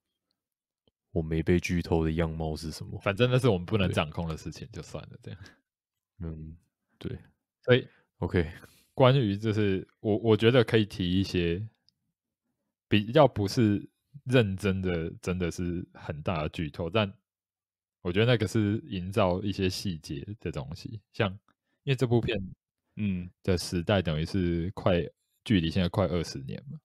我没被剧透的样貌是什么。反正那是我们不能掌控的事情，就算了。这样，*laughs* 嗯，对，所以 OK，关于就是我我觉得可以提一些比较不是认真的，真的是很大的剧透，但我觉得那个是营造一些细节的东西，像因为这部片，嗯的时代等于是快。距离现在快二十年了，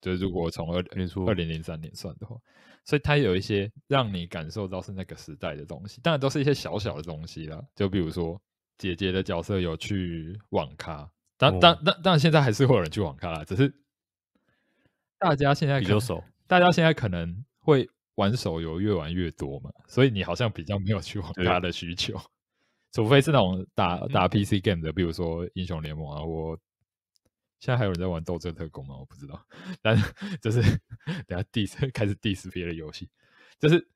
就是如果从二二零零三年算的话，所以它有一些让你感受到是那个时代的东西，当然都是一些小小的东西啦。就比如说姐姐的角色有去网咖，当当当当然现在还是会有人去网咖啦，只是大家现在有手，大家现在可能会玩手游越玩越多嘛，所以你好像比较没有去网咖的需求，除非是那种打打 PC game 的，比如说英雄联盟啊，我。现在还有人在玩《斗争特工》吗？我不知道。但就是等下第 s 开始第 s 篇的游戏，就是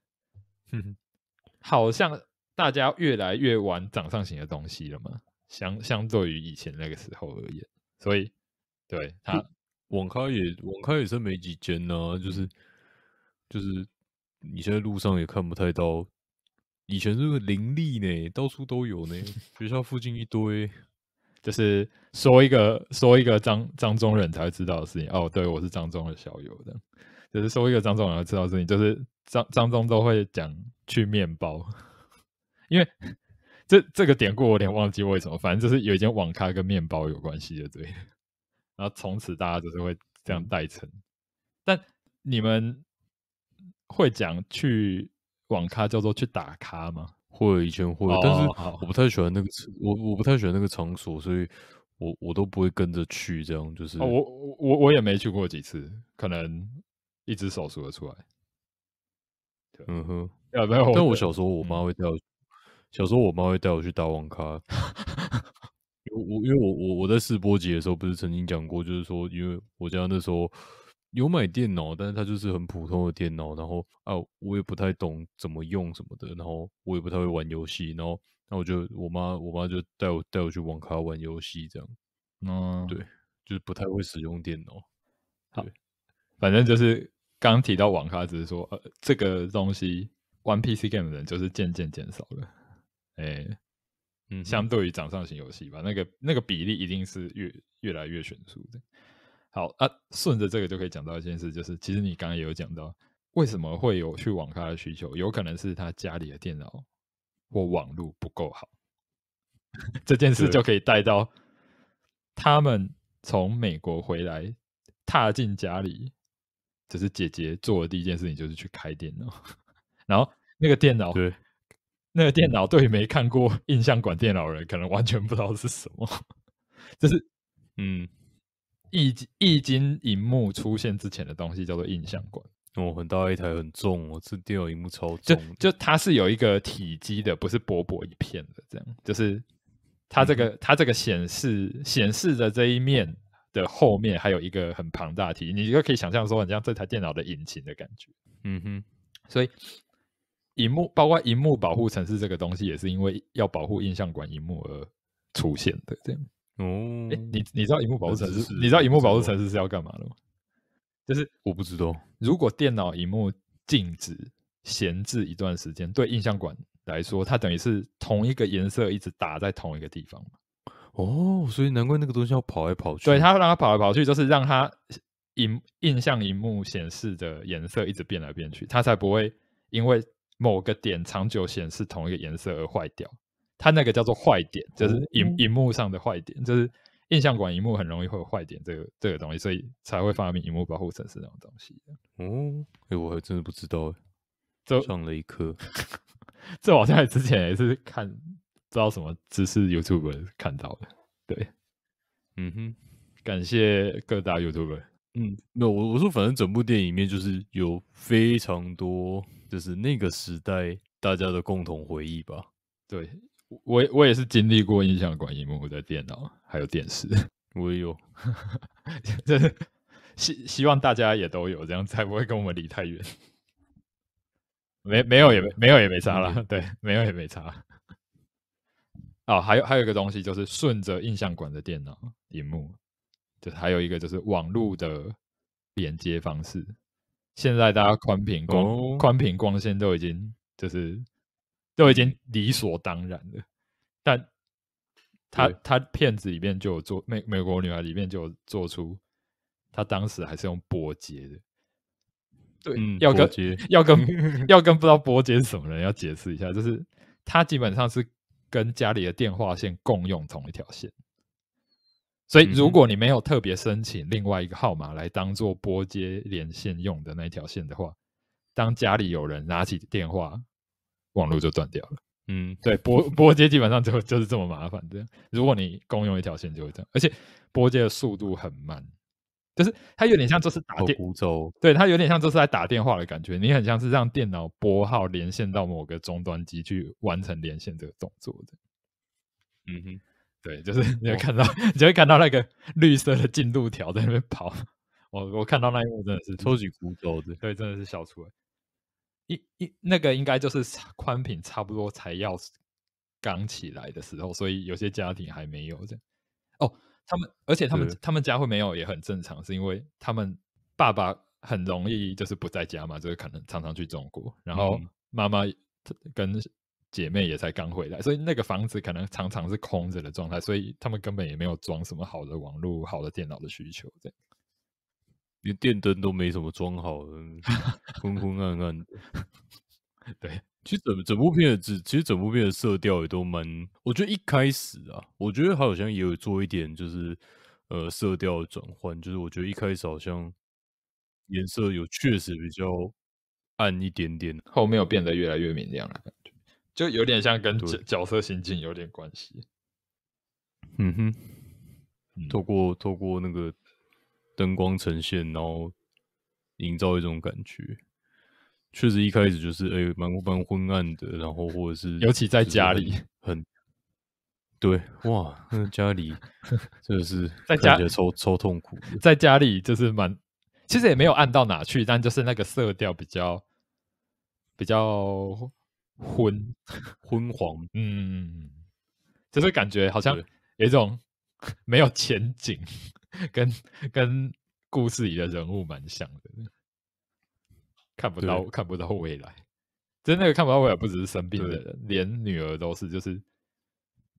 好像大家越来越玩掌上型的东西了嘛，相相对于以前那个时候而言。所以对他网咖也网咖也是没几间呢，就是就是你现在路上也看不太到，以前是林立呢，到处都有呢，学校附近一堆。就是说一个说一个张张中人才会知道的事情哦，对我是张中的小友的，就是说一个张中人才知道的事情，就是张张中都会讲去面包，*laughs* 因为这这个典故我有点忘记为什么，反正就是有一间网咖跟面包有关系的对，然后从此大家就是会这样代称，但你们会讲去网咖叫做去打卡吗？会以前会，但是我不太喜欢那个我我不太喜欢那个场所，所以，我我都不会跟着去。这样就是，我我我也没去过几次，可能一只手数得出来。嗯哼，没有。但我小时候我妈会带，我，小时候我妈会带我去打网咖。我 *laughs* 因为我我我在试博节的时候不是曾经讲过，就是说因为我家那时候。有买电脑，但是它就是很普通的电脑，然后啊，我也不太懂怎么用什么的，然后我也不太会玩游戏，然后那我就我妈，我妈就带我带我去网咖玩游戏这样，嗯，对，就是不太会使用电脑。好，反正就是刚提到网咖，只是说呃，这个东西玩 PC game 的人就是渐渐减少了，哎，嗯，相对于掌上型游戏吧，那个那个比例一定是越越来越悬殊的。好啊，顺着这个就可以讲到一件事，就是其实你刚刚也有讲到，为什么会有去网咖的需求，有可能是他家里的电脑或网路不够好。*laughs* 这件事就可以带到他们从美国回来，踏进家里，只是姐姐做的第一件事情就是去开电脑，*laughs* 然后那个电脑，对，那个电脑对于没看过印象馆电脑的人，可能完全不知道是什么，*laughs* 就是嗯。易经，易经，荧幕出现之前的东西叫做印象馆哦，很大一台，很重哦，这电脑荧幕超重，就它是有一个体积的，不是薄薄一片的，这样就是它这个它这个显示显示的这一面的后面还有一个很庞大体，你就可以想象说，很像这台电脑的引擎的感觉，嗯哼，所以荧幕包括荧幕保护层是这个东西，也是因为要保护印象馆荧幕而出现的这样。哦，你你知道荧幕保护层是？你知道荧幕保护层是是要干嘛的吗？就是我不知道。如果电脑荧幕静止、闲置一段时间，对印象馆来说，它等于是同一个颜色一直打在同一个地方嘛。哦，所以难怪那个东西要跑来跑去。对，它让它跑来跑去，就是让它影印象荧幕显示的颜色一直变来变去，它才不会因为某个点长久显示同一个颜色而坏掉。它那个叫做坏点，就是荧荧幕上的坏点，就是印象馆荧幕很容易会有坏点这个这个东西，所以才会发明荧幕保护层是那种东西。哦，哎，我还真的不知道，这上了一颗，*laughs* 这好像之前也是看知道什么，只是 YouTube 看到的，对，嗯哼，感谢各大 YouTube。嗯，那我我说，反正整部电影里面就是有非常多，就是那个时代大家的共同回忆吧，对。我我也是经历过印象馆屏幕的电脑，还有电视。我有，*laughs* 这希希望大家也都有这样，才不会跟我们离太远。没没有也没没有也没差了，对，没有也没差。哦，还有还有一个东西就是顺着印象馆的电脑屏幕，就还有一个就是网络的连接方式。现在大家宽屏光宽屏光纤都已经就是。都已经理所当然了，但他他片子里面就做美美国女孩里面就做出，他当时还是用拨接的，对，要跟要 *laughs* 跟要跟不知道拨接是什么人要解释一下，就是他基本上是跟家里的电话线共用同一条线，所以如果你没有特别申请另外一个号码来当做拨接连线用的那条线的话，当家里有人拿起电话。网络就断掉了。嗯，对，拨拨接基本上就就是这么麻烦的。如果你共用一条线就会这样，而且拨接的速度很慢，就是它有点像就是打电孤对，它有点像就是在打电话的感觉。你很像是让电脑拨号连线到某个终端机去完成连线这个动作的。嗯哼，对，就是你会看到 *laughs* 你就会看到那个绿色的进度条在那边跑。*laughs* 我我看到那一幕真的是超级孤舟，对，真的是笑出来。一一那个应该就是宽频差不多才要刚起来的时候，所以有些家庭还没有样。哦，他们而且他们他们家会没有也很正常，是因为他们爸爸很容易就是不在家嘛，就是可能常常去中国，然后妈妈跟姐妹也才刚回来，所以那个房子可能常常是空着的状态，所以他们根本也没有装什么好的网络、好的电脑的需求的。连电灯都没怎么装好，昏昏暗暗。*laughs* 对，其实整整部片的，其实整部片的色调也都蛮。我觉得一开始啊，我觉得他好像也有做一点，就是呃色调转换。就是我觉得一开始好像颜色有确实比较暗一点点，后面有变得越来越明亮了，感觉就有点像跟角角色心境有点关系。嗯哼，透过透过那个。灯光呈现，然后营造一种感觉。确实，一开始就是哎，蛮蛮昏暗的。然后，或者是尤其在家里，很对哇！那家里 *laughs* 真的是在家超超痛苦。在家里就是蛮，其实也没有暗到哪去，但就是那个色调比较比较昏 *laughs* 昏黄。嗯，就是感觉好像有一种 *laughs* 没有前景。跟跟故事里的人物蛮像的，看不到看不到未来，真的看不到未来。不只是生病的人，连女儿都是。就是，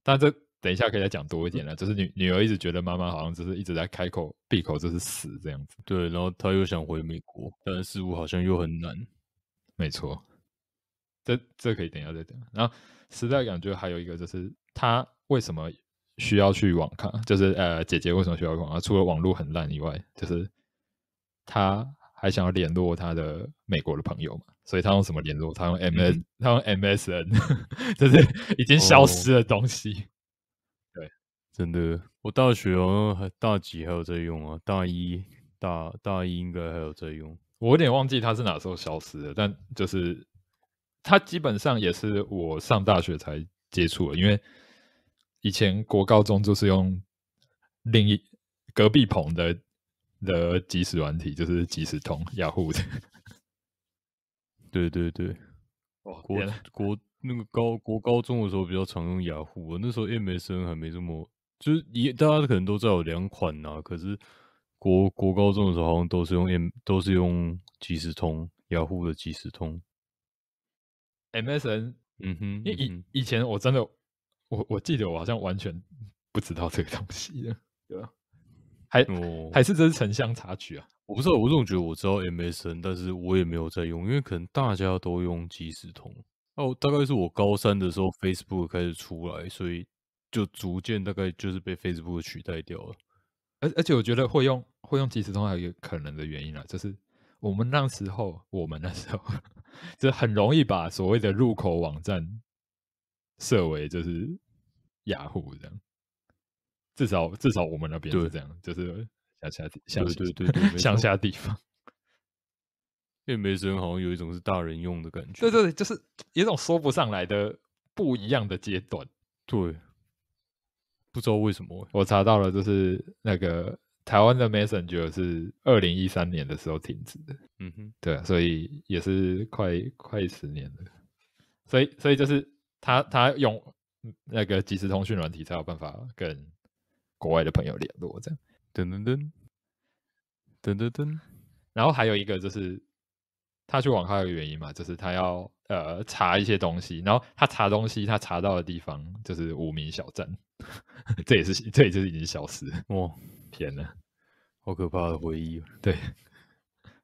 但这等一下可以再讲多一点了。就是女女儿一直觉得妈妈好像就是一直在开口闭口就是死这样子。对，然后她又想回美国，但是似乎好像又很难。没错，这这可以等一下再讲。然后，实在感觉还有一个就是，她为什么？需要去网咖？就是呃，姐姐为什么需要网啊？除了网络很烂以外，就是他还想要联络他的美国的朋友嘛，所以他用什么联络？他用 M S，他用 M S N，*laughs* 就是已经消失的东西。对，真的，我大学大几还有在用啊？大一大大一应该还有在用，我有点忘记他是哪时候消失的，但就是他基本上也是我上大学才接触，因为。以前国高中就是用另一隔壁棚的的即时软体，就是即时通，雅虎的。对对对，国国那个高国高中的时候比较常用雅虎，那时候 MSN 还没这么，就是也大家可能都知道有两款呐。可是国国高中的时候好像都是用 M，都是用即时通，雅虎的即时通。MSN，嗯哼，因为以以前我真的。我我记得我好像完全不知道这个东西的，对吧？还还是这是城乡插曲啊！我不知道，我总觉得我知道 MSN，但是我也没有在用，因为可能大家都用即时通哦。大概是我高三的时候 Facebook 开始出来，所以就逐渐大概就是被 Facebook 取代掉了。而而且我觉得会用会用即时通还有一个可能的原因啊，就是我们那时候我们那时候 *laughs* 就很容易把所谓的入口网站。设为就是雅虎这样，至少至少我们那边是这样，就是乡下地乡对对对乡下地方。因为 m 准 s n 好像有一种是大人用的感觉，对对，就是一种说不上来的不一样的阶段。对，不知道为什么。我查到了，就是那个台湾的 Messenger 是二零一三年的时候停止的。嗯哼，对，所以也是快快十年了。所以，所以就是。他他用那个即时通讯软体才有办法跟国外的朋友联络，这样噔噔噔噔噔噔。然后还有一个就是他去网咖有个原因嘛，就是他要呃查一些东西，然后他查东西，他查到的地方就是无名小站，*laughs* 这也是这也就是已经消失。哦，天呐，好可怕的回忆。对，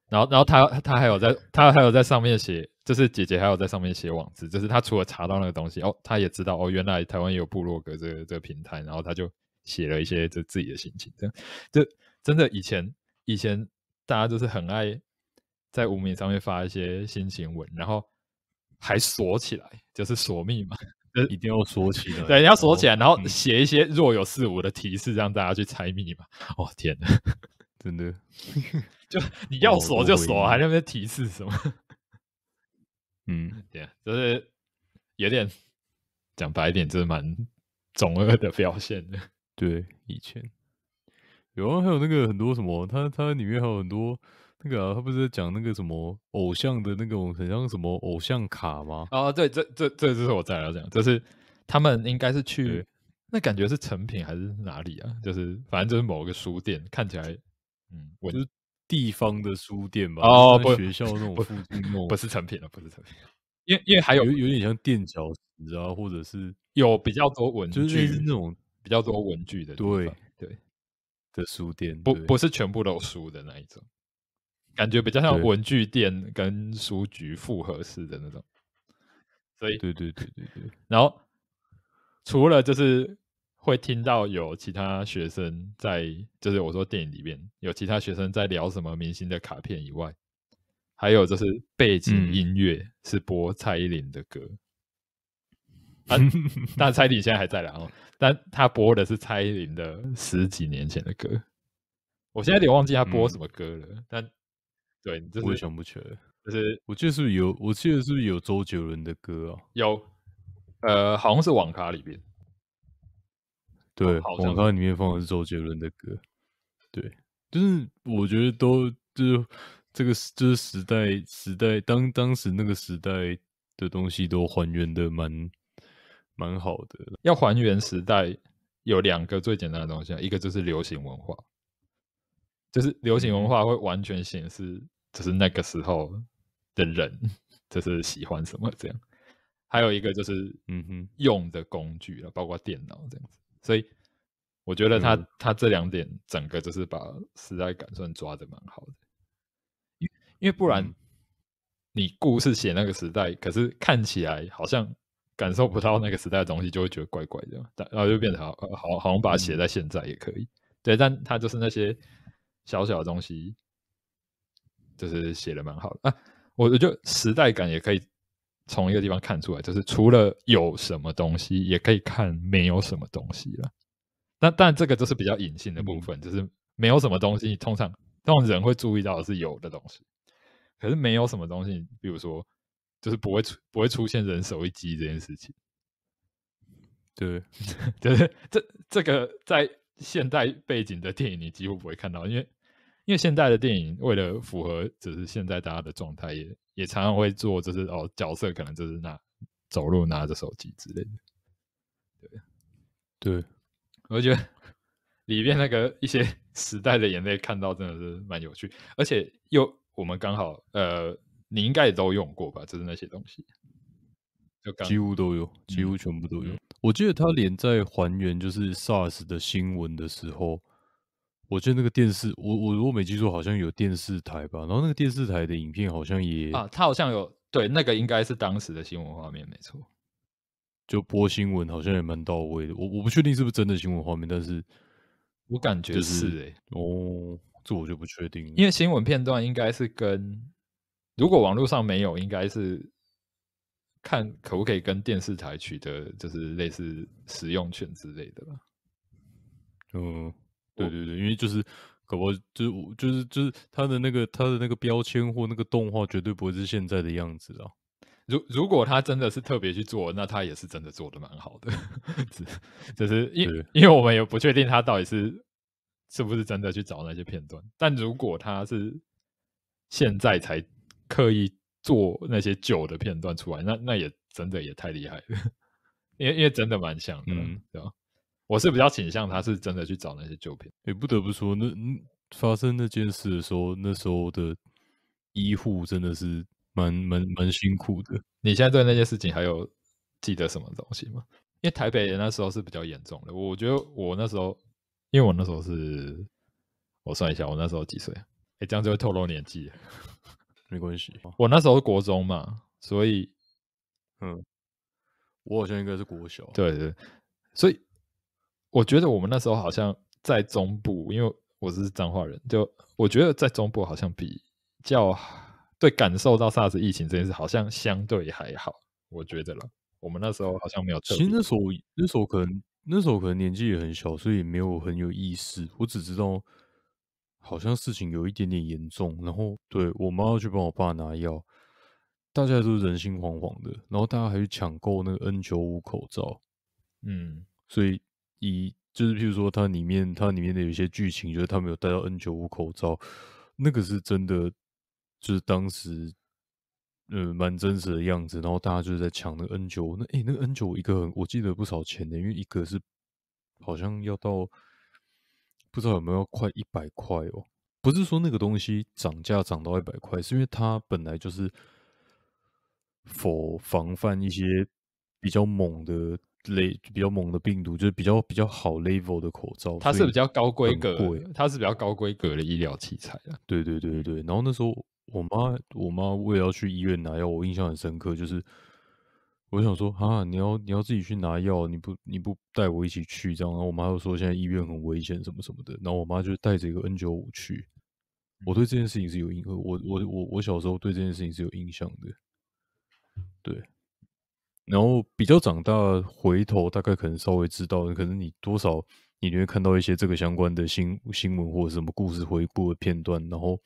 然后然后他他还有在他还有在上面写。就是姐姐还有在上面写网志，就是她除了查到那个东西哦，她也知道哦，原来台湾也有部落格这个这个平台，然后她就写了一些就自己的心情，这样就真的以前以前大家就是很爱在无名上面发一些心情文，然后还锁起来，就是锁密码，就一定要锁起来，对，要锁起来，然后写一些若有似无的提示，让大家去猜密码。哦天哪，真的，*laughs* 就你要锁就锁，还那边提示什么？嗯，*laughs* 对，就是有点讲白点，就是蛮囧二的表现的。*laughs* 对，以前有，还有那个很多什么，它它里面还有很多那个，它不是讲那个什么偶像的那种，很像什么偶像卡吗？啊，对，这这这就是我在要讲，就是他们应该是去那，感觉是成品还是哪里啊？就是反正就是某个书店，看起来，嗯，我。地方的书店吧，哦，不，学校那种附近那种，不是成品了，不是成品，因为因为还有有点像垫脚石啊，或者是有比较多文具，就是那种比较多文具的对对的书店，不不是全部都书的那一种，感觉比较像文具店跟书局复合式的那种，所以对对对对对，然后除了就是。会听到有其他学生在，就是我说电影里面有其他学生在聊什么明星的卡片以外，还有就是背景音乐是播蔡依林的歌。啊，*laughs* 但蔡依林现在还在了哦，但他播的是蔡依林的十几年前的歌。我现在有点忘记他播什么歌了。但对，就是全部缺了。就是我得是有，我记得是不是有周杰伦的歌啊？有，呃，好像是网卡里边。对，网咖里面放的是周杰伦的歌。对，就是我觉得都就是这个就是时代时代当当时那个时代的东西都还原的蛮蛮好的。要还原时代有两个最简单的东西，啊，一个就是流行文化，就是流行文化会完全显示就是那个时候的人就是喜欢什么这样。还有一个就是嗯哼用的工具了，包括电脑这样子。所以，我觉得他他这两点整个就是把时代感算抓的蛮好的，因因为不然，你故事写那个时代，可是看起来好像感受不到那个时代的东西，就会觉得怪怪的，然后就变成好好好像把它写在现在也可以，对，但他就是那些小小的东西，就是写的蛮好的啊，我我就时代感也可以。从一个地方看出来，就是除了有什么东西，也可以看没有什么东西了。但但这个就是比较隐性的部分，就是没有什么东西。通常这种人会注意到的是有的东西，可是没有什么东西，比如说就是不会出不会出现人手一机这件事情。对，*laughs* 就是这这个在现代背景的电影你几乎不会看到，因为。因为现在的电影为了符合，只是现在大家的状态也也常常会做，就是哦，角色可能就是拿走路拿着手机之类的，对，觉得里面那个一些 *laughs* 时代的眼泪，看到真的是蛮有趣，而且又我们刚好呃，你应该也都用过吧，就是那些东西，就几乎都有，几乎全部都有。我记得他连在还原就是 SARS 的新闻的时候。我记得那个电视，我我我没记错，好像有电视台吧。然后那个电视台的影片好像也啊，它好像有对那个应该是当时的新闻画面，没错。就播新闻好像也蛮到位的。我我不确定是不是真的新闻画面，但是我感觉是哎哦，这我就不确定。因为新闻片段应该是跟如果网络上没有，应该是看可不可以跟电视台取得，就是类似使用权之类的吧。嗯。对对对，因为就是，可不就就是就是他的那个他的那个标签或那个动画，绝对不会是现在的样子啊。如如果他真的是特别去做，那他也是真的做的蛮好的。只是因因为我们也不确定他到底是是不是真的去找那些片段，但如果他是现在才刻意做那些旧的片段出来，那那也真的也太厉害了。*laughs* 因为因为真的蛮像的，对吧？我是比较倾向他是真的去找那些旧片。也不得不说，那发生那件事的时候，那时候的医护真的是蛮蛮蛮辛苦的。你现在对那件事情还有记得什么东西吗？因为台北那时候是比较严重的。我觉得我那时候，因为我那时候是，我算一下，我那时候几岁？哎，这样就会透露年纪。没关系，我那时候是国中嘛，所以，嗯，我好像应该是国小。对对，所以。我觉得我们那时候好像在中部，因为我是彰化人，就我觉得在中部好像比较对感受到 SARS 疫情这件事，好像相对还好，我觉得了。我们那时候好像没有。其实那时候那时候可能那时候可能年纪也很小，所以没有很有意识。我只知道好像事情有一点点严重，然后对我妈去帮我爸拿药，大家都人心惶惶的，然后大家还去抢购那个 N 九五口罩，嗯，所以。一就是，譬如说，它里面它里面的有一些剧情，就是他们有戴到 N 九五口罩，那个是真的，就是当时，嗯蛮真实的样子。然后大家就是在抢那个 N 九，那诶，那个 N 九一个，我记得不少钱的，因为一个是好像要到不知道有没有要快一百块哦。不是说那个东西涨价涨到一百块，是因为它本来就是否防范一些比较猛的。雷，比较猛的病毒，就是比较比较好 level 的口罩，它是比较高规格，它是比较高规格的医疗器材啊。对对对对然后那时候我妈我妈为了要去医院拿药，我印象很深刻，就是我想说啊，你要你要自己去拿药，你不你不带我一起去这样。然后我妈又说现在医院很危险什么什么的。然后我妈就带着一个 N 九五去。我对这件事情是有印，我我我我小时候对这件事情是有印象的，对。然后比较长大，回头大概可能稍微知道，可能你多少你就会看到一些这个相关的新新闻或者什么故事回顾的片段。然后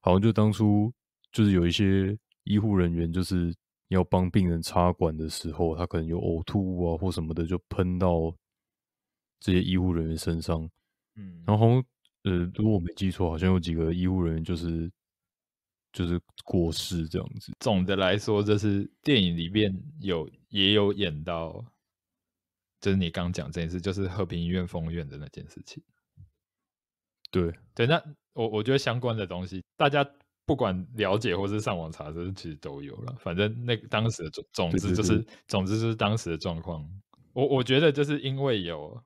好像就当初就是有一些医护人员就是要帮病人插管的时候，他可能有呕吐物啊或什么的，就喷到这些医护人员身上。嗯，然后呃，如果我没记错，好像有几个医护人员就是。就是过世这样子。总的来说，就是电影里面有也有演到，就是你刚讲这件事，就是和平医院封院的那件事情。对对，那我我觉得相关的东西，大家不管了解或是上网查，这其实都有了。反正那当时的总总之就是，总之就是当时的状况。我我觉得就是因为有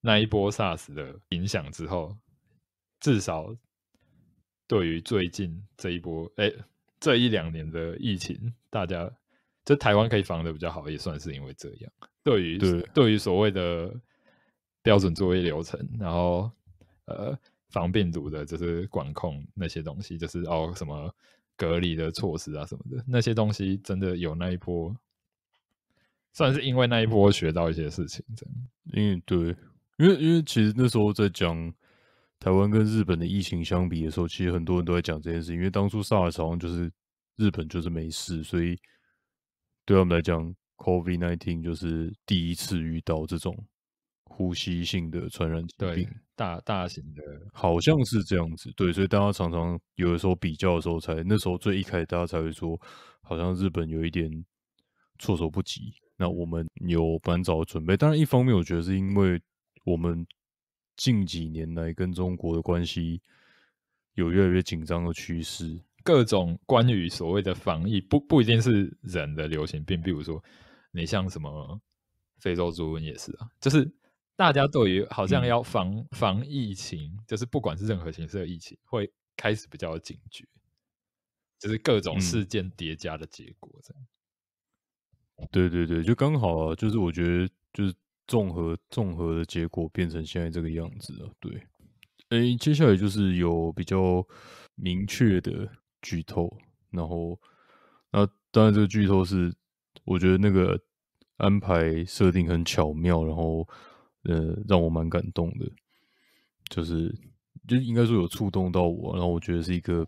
那一波 SARS 的影响之后，至少。对于最近这一波，哎，这一两年的疫情，大家就台湾可以防的比较好，也算是因为这样。对于对于所谓的标准作业流程，然后呃防病毒的，就是管控那些东西，就是哦什么隔离的措施啊什么的，那些东西真的有那一波，算是因为那一波学到一些事情，这样。为对，因为因为其实那时候在讲。台湾跟日本的疫情相比的时候，其实很多人都在讲这件事，因为当初萨尔曹就是日本就是没事，所以对他们来讲，COVID nineteen 就是第一次遇到这种呼吸性的传染疾病，大大型的，好像是这样子。对，所以大家常常有的时候比较的时候，才那时候最一开始大家才会说，好像日本有一点措手不及。那我们有蛮早的准备，当然一方面我觉得是因为我们。近几年来，跟中国的关系有越来越紧张的趋势。各种关于所谓的防疫，不不一定是人的流行病，比如说你像什么非洲猪瘟也是啊。就是大家对于好像要防防疫情，就是不管是任何形式的疫情，会开始比较警觉。就是各种事件叠加的结果，这样。对对对，就刚好啊，就是我觉得就是。综合综合的结果变成现在这个样子啊，对，哎，接下来就是有比较明确的剧透，然后，那当然这个剧透是我觉得那个安排设定很巧妙，然后，呃，让我蛮感动的，就是就应该说有触动到我，然后我觉得是一个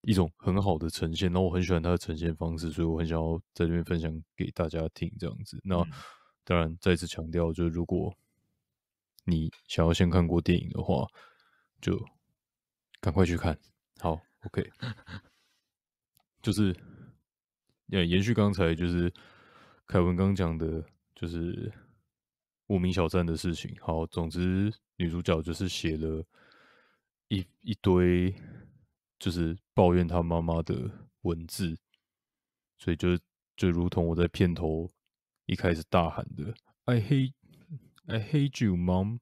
一种很好的呈现，然后我很喜欢它的呈现方式，所以我很想要在这边分享给大家听，这样子，那。当然，再次强调，就是如果你想要先看过电影的话，就赶快去看。好，OK。*laughs* 就是呃，延续刚才就是凯文刚讲的，就是无名小站的事情。好，总之女主角就是写了一一堆，就是抱怨她妈妈的文字，所以就就如同我在片头。一开始大喊的 "I hate, I hate you, mom"，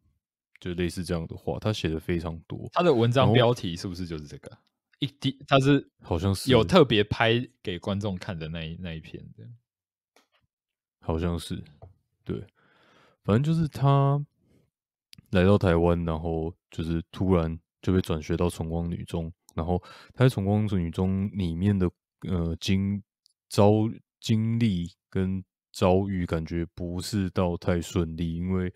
就类似这样的话，他写的非常多。他的文章标题是不是就是这个？一滴，他是好像是有特别拍给观众看的那一那一篇的，好像是对。反正就是他来到台湾，然后就是突然就被转学到崇光女中，然后他在崇光女中里面的呃经遭经历跟。遭遇感觉不是到太顺利，因为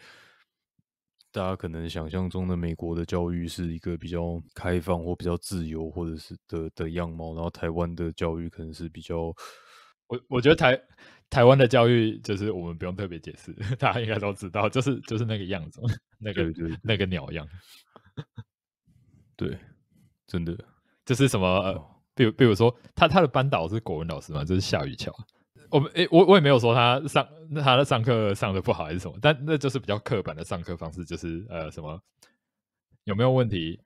大家可能想象中的美国的教育是一个比较开放或比较自由，或者是的的样貌。然后台湾的教育可能是比较，我我觉得台台湾的教育就是我们不用特别解释，*laughs* 大家应该都知道，就是就是那个样子，那个那个鸟样。*laughs* 对，真的，就是什么？比如，比如说，他他的班导是国文老师嘛，就是夏雨乔。我诶，我我也没有说他上那他的上课上的不好还是什么，但那就是比较刻板的上课方式，就是呃什么有没有问题？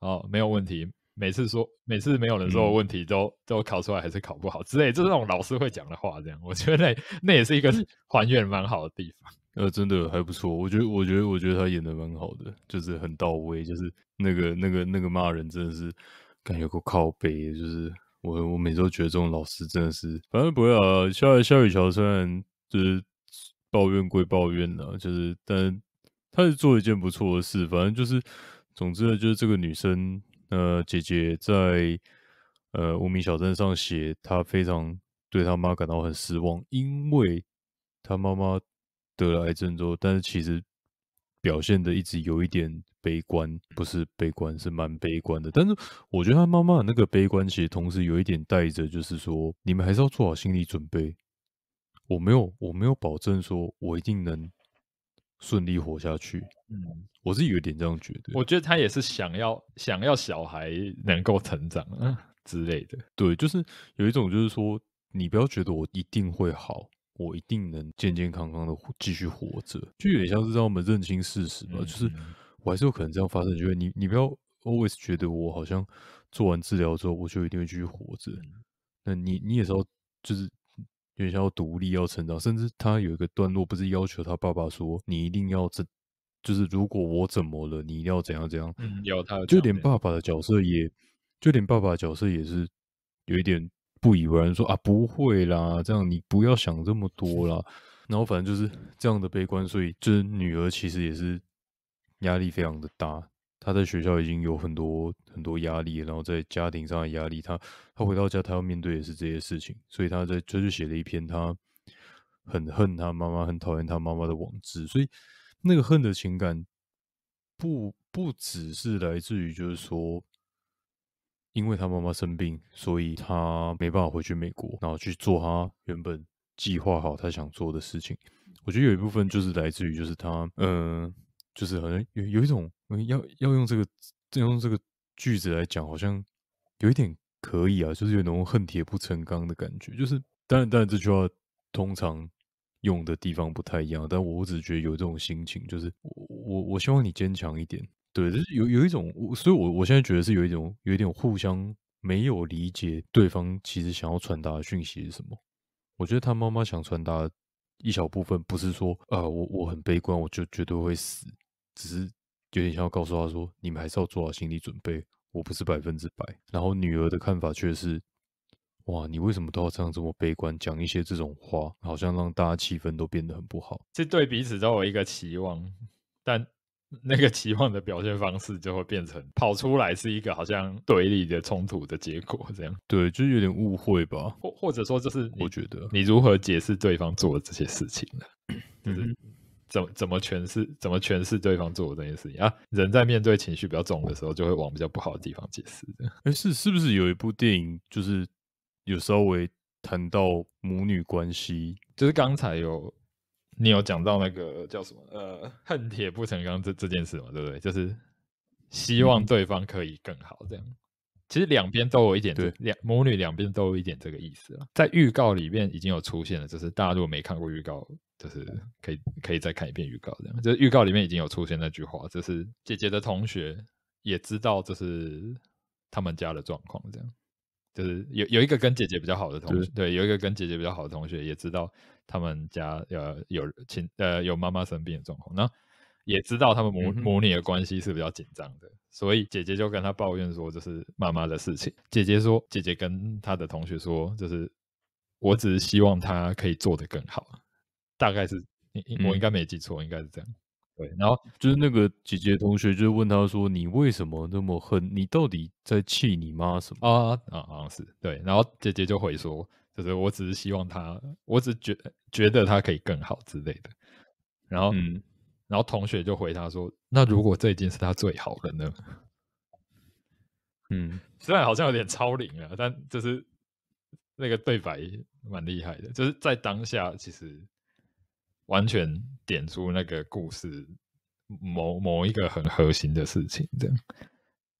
哦，没有问题。每次说每次没有人说问题，都都考出来还是考不好之类，就是那种老师会讲的话，这样我觉得那那也是一个还原蛮好的地方。呃，真的还不错，我觉得我觉得我觉得他演的蛮好的，就是很到位，就是那个那个那个骂人真的是感觉够靠背，就是。我我每次都觉得这种老师真的是，反正不会啊。夏夏雨乔虽然就是抱怨归抱怨呢，就是，但他是做了一件不错的事。反正就是，总之呢，就是这个女生呃姐姐在呃无名小镇上写，她非常对她妈感到很失望，因为她妈妈得了癌症之后，但是其实。表现的一直有一点悲观，不是悲观，是蛮悲观的。但是我觉得他妈妈那个悲观，其实同时有一点带着，就是说，你们还是要做好心理准备。我没有，我没有保证说我一定能顺利活下去。嗯，我是有点这样觉得。我觉得他也是想要想要小孩能够成长啊、之类的。对，就是有一种就是说，你不要觉得我一定会好。我一定能健健康康的继续活着，就有点像是让我们认清事实嘛，就是我还是有可能这样发生。就是你，你不要 always 觉得我好像做完治疗之后我就一定会继续活着。那你你也知道，就是有点像要独立、要成长。甚至他有一个段落，不是要求他爸爸说：“你一定要这，就是如果我怎么了，你一定要怎样怎样。”有他就连爸爸的角色，也就连爸爸角色也是有一点。不以为然说啊，不会啦，这样你不要想这么多啦。然后反正就是这样的悲观，所以就是女儿其实也是压力非常的大。她在学校已经有很多很多压力，然后在家庭上的压力，她她回到家，她要面对也是这些事情。所以她在这就写了一篇，她很恨她妈妈，很讨厌她妈妈的网志。所以那个恨的情感，不不只是来自于，就是说。因为他妈妈生病，所以他没办法回去美国，然后去做他原本计划好他想做的事情。我觉得有一部分就是来自于，就是他，嗯，就是好像有有一种要要用这个用这个句子来讲，好像有一点可以啊，就是有那种恨铁不成钢的感觉。就是当然，当然这句话通常用的地方不太一样，但我只觉得有这种心情，就是我我希望你坚强一点。对，就是有有一种我，所以我我现在觉得是有一种，有一点互相没有理解对方其实想要传达的讯息是什么。我觉得他妈妈想传达一小部分，不是说呃，我我很悲观，我就绝对会死，只是有点想要告诉他说，你们还是要做好心理准备，我不是百分之百。然后女儿的看法却是，哇，你为什么都要这样这么悲观，讲一些这种话，好像让大家气氛都变得很不好。这对彼此都有一个期望，但。*laughs* 那个期望的表现方式就会变成跑出来是一个好像对立的冲突的结果，这样对，就有点误会吧，或或者说就是，我觉得你如何解释对方做的这些事情呢？就是怎怎么诠释，怎么诠释对方做的这件事情啊？人在面对情绪比较重的时候，就会往比较不好的地方解释的。哎，是是不是有一部电影，就是有稍微谈到母女关系？就是刚才有。你有讲到那个叫什么呃“恨铁不成钢”这这件事嘛，对不对？就是希望对方可以更好，这样。其实两边都有一点，两母女两边都有一点这个意思了。在预告里面已经有出现了，就是大家如果没看过预告，就是可以可以再看一遍预告，这样。就是预告里面已经有出现那句话，就是姐姐的同学也知道，就是他们家的状况，这样。就是有有一个跟姐姐比较好的同学，对，有一个跟姐姐比较好的同学也知道。他们家呃有亲呃有妈妈生病的状况，那也知道他们母母女的关系是比较紧张的，所以姐姐就跟他抱怨说，这是妈妈的事情。姐姐说，姐姐跟她的同学说，就是我只是希望她可以做得更好，大概是，我应该没记错，应该是这样。对，然后就是那个姐姐同学就问她说，你为什么那么恨？你到底在气你妈什么？啊啊啊！是，对。然后姐姐就回说。就是，我只是希望他，我只觉觉得他可以更好之类的。然后，嗯、然后同学就回答说：“那如果这已经是他最好了呢？” *laughs* 嗯，虽然好像有点超龄了，但就是那个对白蛮厉害的，就是在当下其实完全点出那个故事某某一个很核心的事情，这样。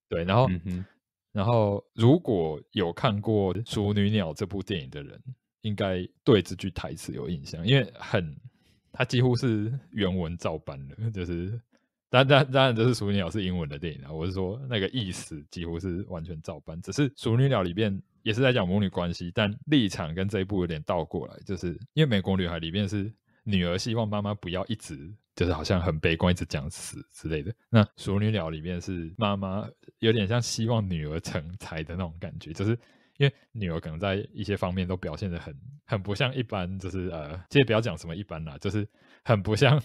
对，然后，嗯哼。然后，如果有看过《熟女鸟》这部电影的人，应该对这句台词有印象，因为很，它几乎是原文照搬的。就是，当当当然，这是《熟女鸟》是英文的电影啊，我是说那个意思几乎是完全照搬。只是《熟女鸟》里边也是在讲母女关系，但立场跟这一部有点倒过来，就是因为《美国女孩》里面是女儿希望妈妈不要一直。就是好像很悲观，一直讲死之类的。那《熟女鸟》里面是妈妈，有点像希望女儿成才的那种感觉，就是因为女儿可能在一些方面都表现的很很不像一般，就是呃，这实不要讲什么一般啦，就是很不像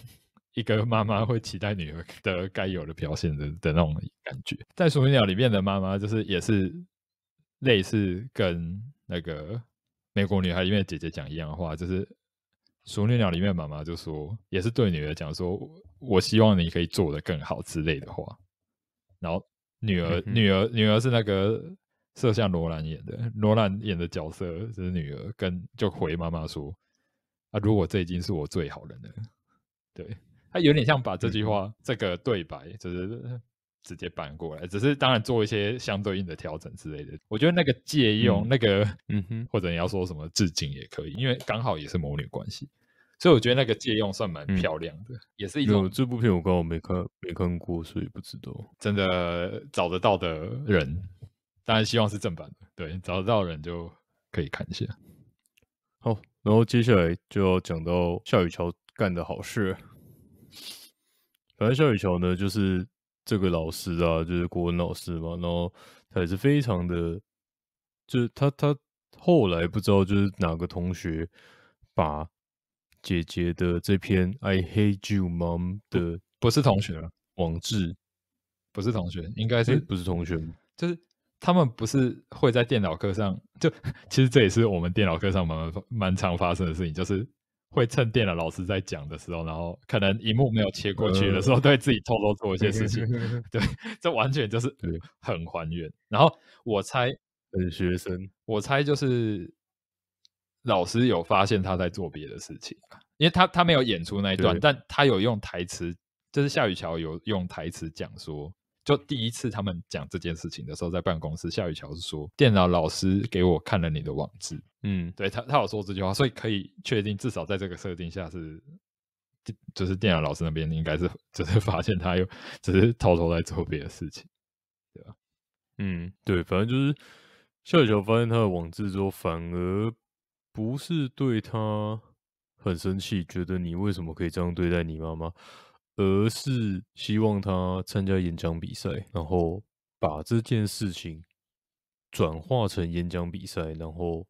一个妈妈会期待女儿的该有的表现的的那种感觉。在《熟女鸟》里面的妈妈，就是也是类似跟那个《美国女孩》因为姐姐讲一样的话，就是。《熟女鸟》里面妈妈就说，也是对女儿讲说：“我希望你可以做得更好”之类的话。然后女儿、女儿、女儿是那个摄像罗兰演的，罗兰演的角色是女儿，跟就回妈妈说：“啊，如果这已经是我最好的了。”对他有点像把这句话、这个对白，就是。直接搬过来，只是当然做一些相对应的调整之类的。我觉得那个借用那个，*laughs* 嗯哼，或者你要说什么致敬也可以，因为刚好也是母女关系，所以我觉得那个借用算蛮漂亮的，也是一种。这部片我刚好没看，没看过，所以不知道。真的找得到的人，当然希望是正版的。对，找得到人就可以看一下。好，然后接下来就讲到夏雨乔干的好事。反正夏雨乔呢，就是。这个老师啊，就是国文老师嘛，然后他也是非常的，就是他他后来不知道就是哪个同学把姐姐的这篇《I Hate You, Mom》的不是同学网志，不是同学，应该是不是同学，就是他们不是会在电脑课上，就 *laughs* 其实这也是我们电脑课上蛮蛮常发生的事情，就是。会趁电脑老师在讲的时候，然后可能荧幕没有切过去的时候，对自己偷偷做一些事情。*laughs* 对，*laughs* 这完全就是很还原。然后我猜，本学生，我猜就是老师有发现他在做别的事情，因为他他没有演出那一段，但他有用台词，就是夏雨桥有用台词讲说。就第一次他们讲这件事情的时候，在办公室，夏雨乔是说，电脑老师给我看了你的网志。嗯，对他，他有说这句话，所以可以确定，至少在这个设定下是，就是电脑老师那边应该是只是发现他又只是偷偷在做别的事情，对吧？嗯，对，反正就是夏雨乔发现他的网志之后，反而不是对他很生气，觉得你为什么可以这样对待你妈妈？而是希望他参加演讲比赛，然后把这件事情转化成演讲比赛，然后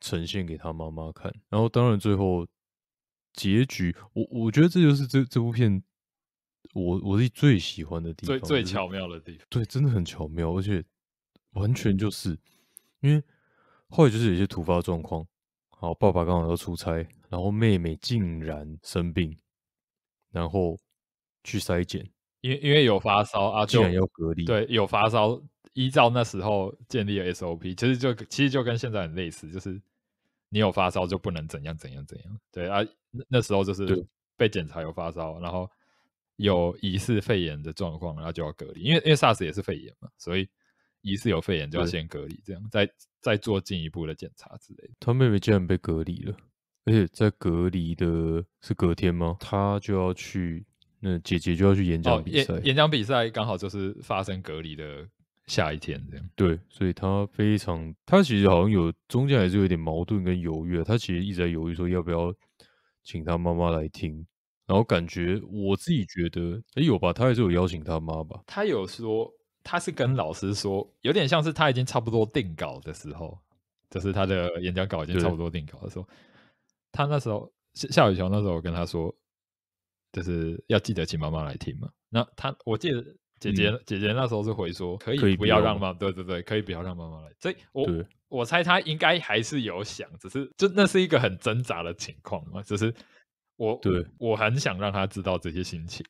呈现给他妈妈看。然后，当然最后结局，我我觉得这就是这这部片我我是最喜欢的地方，最最巧妙的地方，对，真的很巧妙，而且完全就是因为后来就是有些突发状况，好，爸爸刚好要出差，然后妹妹竟然生病，然后。去筛检，因因为有发烧啊，就要隔离。对，有发烧，依照那时候建立的 SOP，其实就其实就跟现在很类似，就是你有发烧就不能怎样怎样怎样。对啊，那那时候就是被检查有发烧，然后有疑似肺炎的状况，然后就要隔离，因为因为 SARS 也是肺炎嘛，所以疑似有肺炎就要先隔离，这样再再做进一步的检查之类的。他妹妹竟然被隔离了，而且在隔离的是隔天吗？他就要去。那姐姐就要去演讲比赛，演讲比赛刚好就是发生隔离的下一天，这样对，所以他非常，他其实好像有中间还是有点矛盾跟犹豫，他其实一直在犹豫说要不要请他妈妈来听，然后感觉我自己觉得，哎有吧，他还是有邀请他妈吧，他有说他是跟老师说，有点像是他已经差不多定稿的时候，就是他的演讲稿已经差不多定稿的时候，他那时候夏夏雨乔那时候跟他说。就是要记得请妈妈来听嘛。那他，我记得姐姐姐姐那时候是回说可以不要让妈，对对对，可以不要让妈妈来。所以我我猜他应该还是有想，只是就那是一个很挣扎的情况嘛。就是我对我很想让他知道这些心情，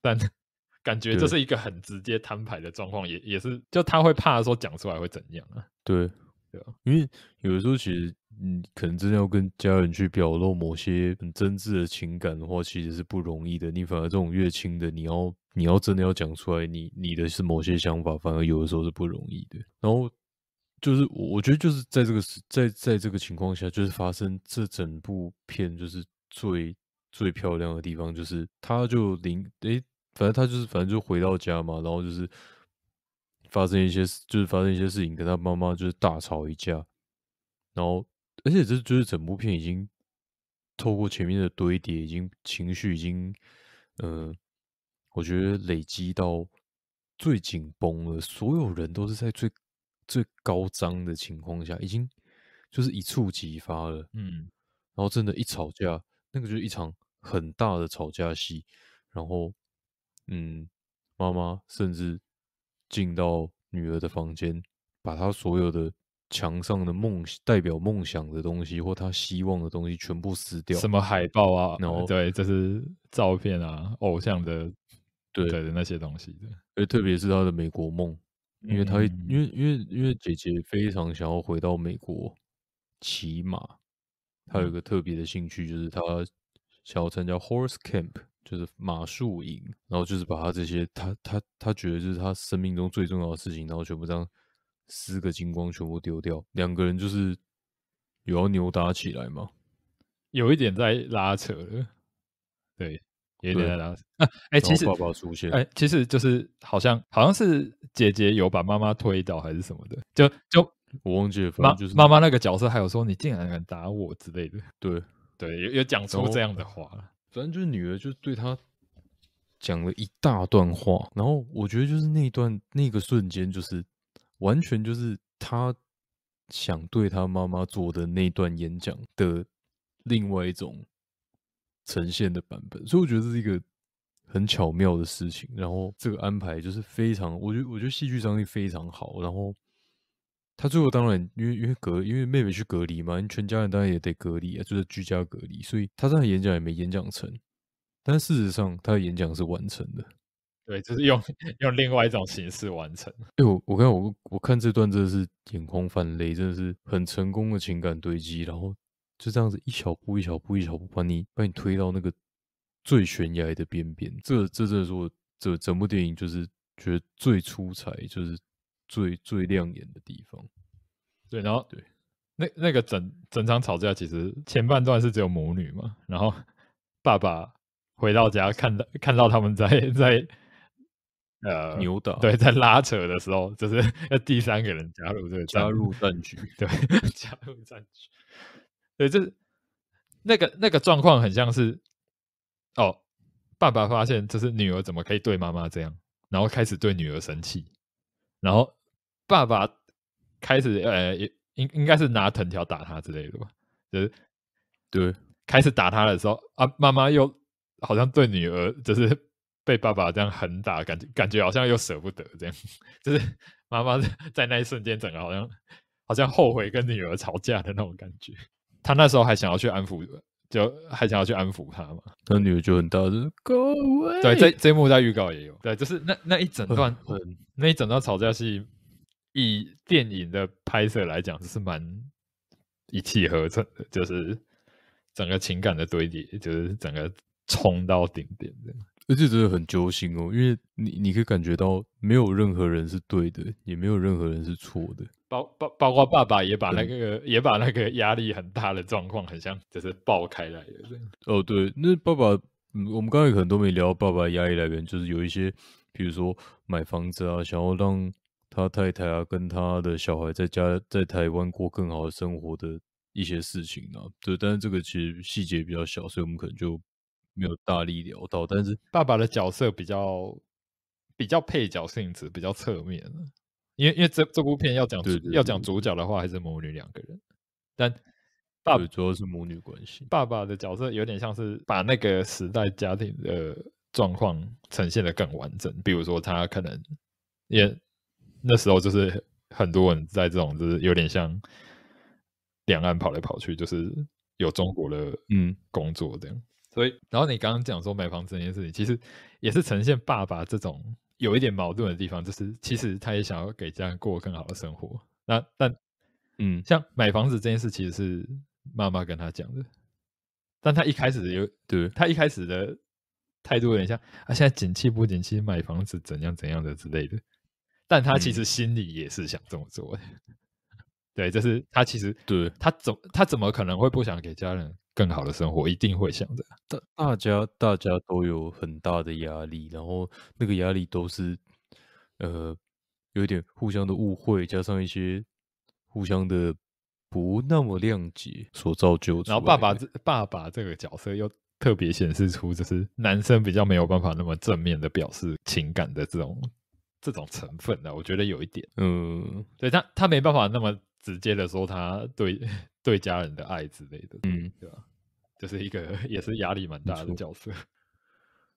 但 *laughs* 感觉这是一个很直接摊牌的状况，也也是就他会怕说讲出来会怎样啊？对对，因为有的时候其实。你可能真的要跟家人去表露某些很真挚的情感的话，其实是不容易的。你反而这种越轻的，你要你要真的要讲出来，你你的是某些想法，反而有的时候是不容易的。然后就是，我觉得就是在这个在在这个情况下，就是发生这整部片就是最最漂亮的地方，就是他就临诶，反正他就是反正就回到家嘛，然后就是发生一些事，就是发生一些事情，跟他妈妈就是大吵一架，然后。而且这就是整部片已经透过前面的堆叠，已经情绪已经，呃，我觉得累积到最紧绷了。所有人都是在最最高张的情况下，已经就是一触即发了。嗯，然后真的，一吵架，那个就是一场很大的吵架戏。然后，嗯，妈妈甚至进到女儿的房间，把她所有的。墙上的梦代表梦想的东西，或他希望的东西，全部撕掉。什么海报啊？然后对，这是照片啊，偶像的，对的那些东西的。而特别是他的美国梦，因为他因为因为因为姐姐非常想要回到美国骑马，他有一个特别的兴趣，就是他想要参加 horse camp，就是马术营，然后就是把他这些他他他觉得就是他生命中最重要的事情，然后全部这样。四个金光全部丢掉，两个人就是有要扭打起来嘛？有一点在拉扯了，对，有点在拉扯啊。哎，其实，出现，哎，其实就是好像，好像是姐姐有把妈妈推倒还是什么的，就就我忘记是妈妈那个角色还有说你竟然敢打我之类的，对 *laughs* 对，有有讲出这样的话，反正就是女儿就对她讲了一大段话，然后我觉得就是那段那个瞬间就是。完全就是他想对他妈妈做的那段演讲的另外一种呈现的版本，所以我觉得这是一个很巧妙的事情。然后这个安排就是非常，我觉得我觉得戏剧张力非常好。然后他最后当然因为因为隔因为妹妹去隔离嘛，全家人当然也得隔离啊，就是居家隔离，所以他这场演讲也没演讲成。但事实上他的演讲是完成的。对，就是用用另外一种形式完成。哎，我我看我我看这段真的是眼眶泛泪，真的是很成功的情感堆积。然后就这样子，一小步一小步一小步，把你把你推到那个最悬崖的边边。这这真的我这整部电影就是觉得最出彩，就是最最亮眼的地方。对，然后对，那那个整整场吵架，其实前半段是只有母女嘛，然后爸爸回到家看到看到他们在在。呃，牛的对，在拉扯的时候，就是 *laughs* 要第三个人加入这个加入战局，对，*laughs* 加入战局，对，就是那个那个状况很像是，哦，爸爸发现就是女儿怎么可以对妈妈这样，然后开始对女儿生气，然后爸爸开始呃，应应该是拿藤条打他之类的吧，就是对，开始打他的时候啊，妈妈又好像对女儿就是。被爸爸这样狠打，感觉感觉好像又舍不得这样，*laughs* 就是妈妈在那一瞬间，整个好像好像后悔跟女儿吵架的那种感觉。她那时候还想要去安抚，就还想要去安抚她嘛。那女儿就很大声，Go away！对，这这一幕在预告也有。对，就是那那一整段，那一整段吵架戏，以电影的拍摄来讲，就是蛮一气呵成的，就是整个情感的堆叠，就是整个冲到顶点的。而且真的很揪心哦，因为你你可以感觉到没有任何人是对的，也没有任何人是错的，包包包括爸爸也把那个也把那个压力很大的状况，很像就是爆开来了哦，对，那爸爸，我们刚才可能都没聊爸爸压力来源，就是有一些，比如说买房子啊，想要让他太太啊跟他的小孩在家在台湾过更好的生活的一些事情呢。对，但是这个其实细节比较小，所以我们可能就。没有大力聊到，但是爸爸的角色比较比较配角性质，比较侧面因为因为这这部片要讲要讲主角的话，还是母女两个人，但爸爸主要是母女关系。爸爸的角色有点像是把那个时代家庭的状况呈现的更完整，比如说他可能也那时候就是很多人在这种就是有点像两岸跑来跑去，就是有中国的嗯工作这样。所以，然后你刚刚讲说买房子这件事情，其实也是呈现爸爸这种有一点矛盾的地方，就是其实他也想要给家人过更好的生活。那但，嗯，像买房子这件事，其实是妈妈跟他讲的，但他一开始有 *laughs* 对他一开始的态度有点像，啊，现在景气不景气，买房子怎样怎样的之类的。但他其实心里也是想这么做的。对，就是他其实对他怎他怎么可能会不想给家人更好的生活？一定会想的。大大家大家都有很大的压力，然后那个压力都是呃有一点互相的误会，加上一些互相的不那么谅解，所造就。然后爸爸这爸爸这个角色又特别显示出，就是男生比较没有办法那么正面的表示情感的这种这种成分的。我觉得有一点，嗯，对他他没办法那么。直接的说他对 *laughs* 对家人的爱之类的，嗯，对吧？这是一个也是压力蛮大的角色。*laughs*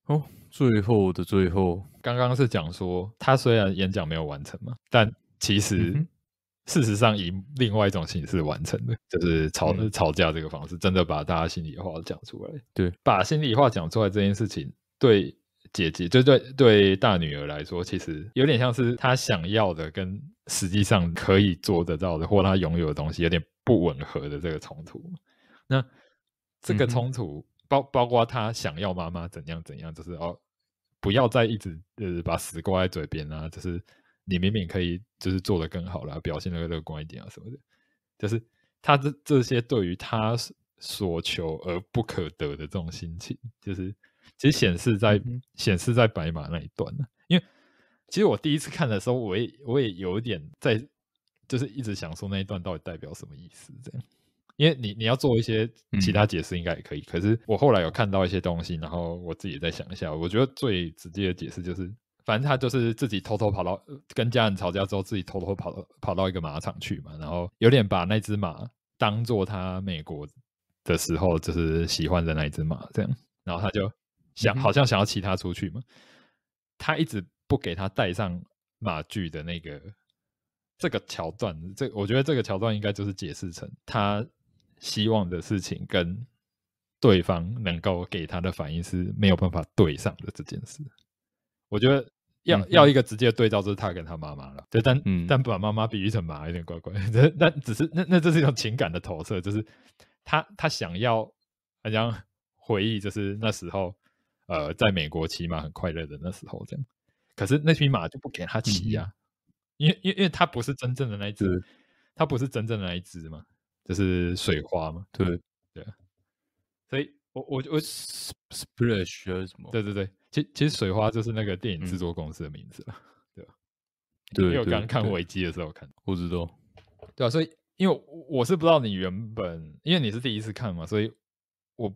哦，最后的最后，刚刚是讲说他虽然演讲没有完成嘛，但其实事实上以另外一种形式完成的，就是吵吵架这个方式，真的把大家心里话讲出来。对，把心里话讲出来这件事情，对。姐姐，就对对，大女儿来说，其实有点像是她想要的跟实际上可以做得到的，或她拥有的东西有点不吻合的这个冲突。那这个冲突包包括她想要妈妈怎样怎样，就是哦，不要再一直呃把死挂在嘴边啊，就是你明明可以就是做得更好了，表现的乐观一点啊什么的，就是她这这些对于她所求而不可得的这种心情，就是。其实显示在显示在白马那一段呢，因为其实我第一次看的时候，我也我也有一点在，就是一直想说那一段到底代表什么意思这样。因为你你要做一些其他解释应该也可以，可是我后来有看到一些东西，然后我自己再想一下，我觉得最直接的解释就是，反正他就是自己偷偷跑到跟家人吵架之后，自己偷偷跑跑到一个马场去嘛，然后有点把那只马当做他美国的时候就是喜欢的那一只马这样，然后他就。想好像想要骑他出去嘛，他一直不给他带上马具的那个这个桥段，这我觉得这个桥段应该就是解释成他希望的事情跟对方能够给他的反应是没有办法对上的这件事。我觉得要要一个直接对照就是他跟他妈妈了，对，但但把妈妈比喻成马有点怪怪，这 *laughs* 但只是那那这是一种情感的投射，就是他他想要，好像回忆就是那时候。呃，在美国骑马很快乐的那时候，这样，可是那匹马就不给他骑呀，因为因为因为他不是真正的那一只，他不是真正的那一只嘛，就是水花嘛，对对，所以我我我 splash 什么？对对对，其其实水花就是那个电影制作公司的名字了，对，对，为我刚看危机的时候看，不知道，对啊，所以因为我是不知道你原本，因为你是第一次看嘛，所以我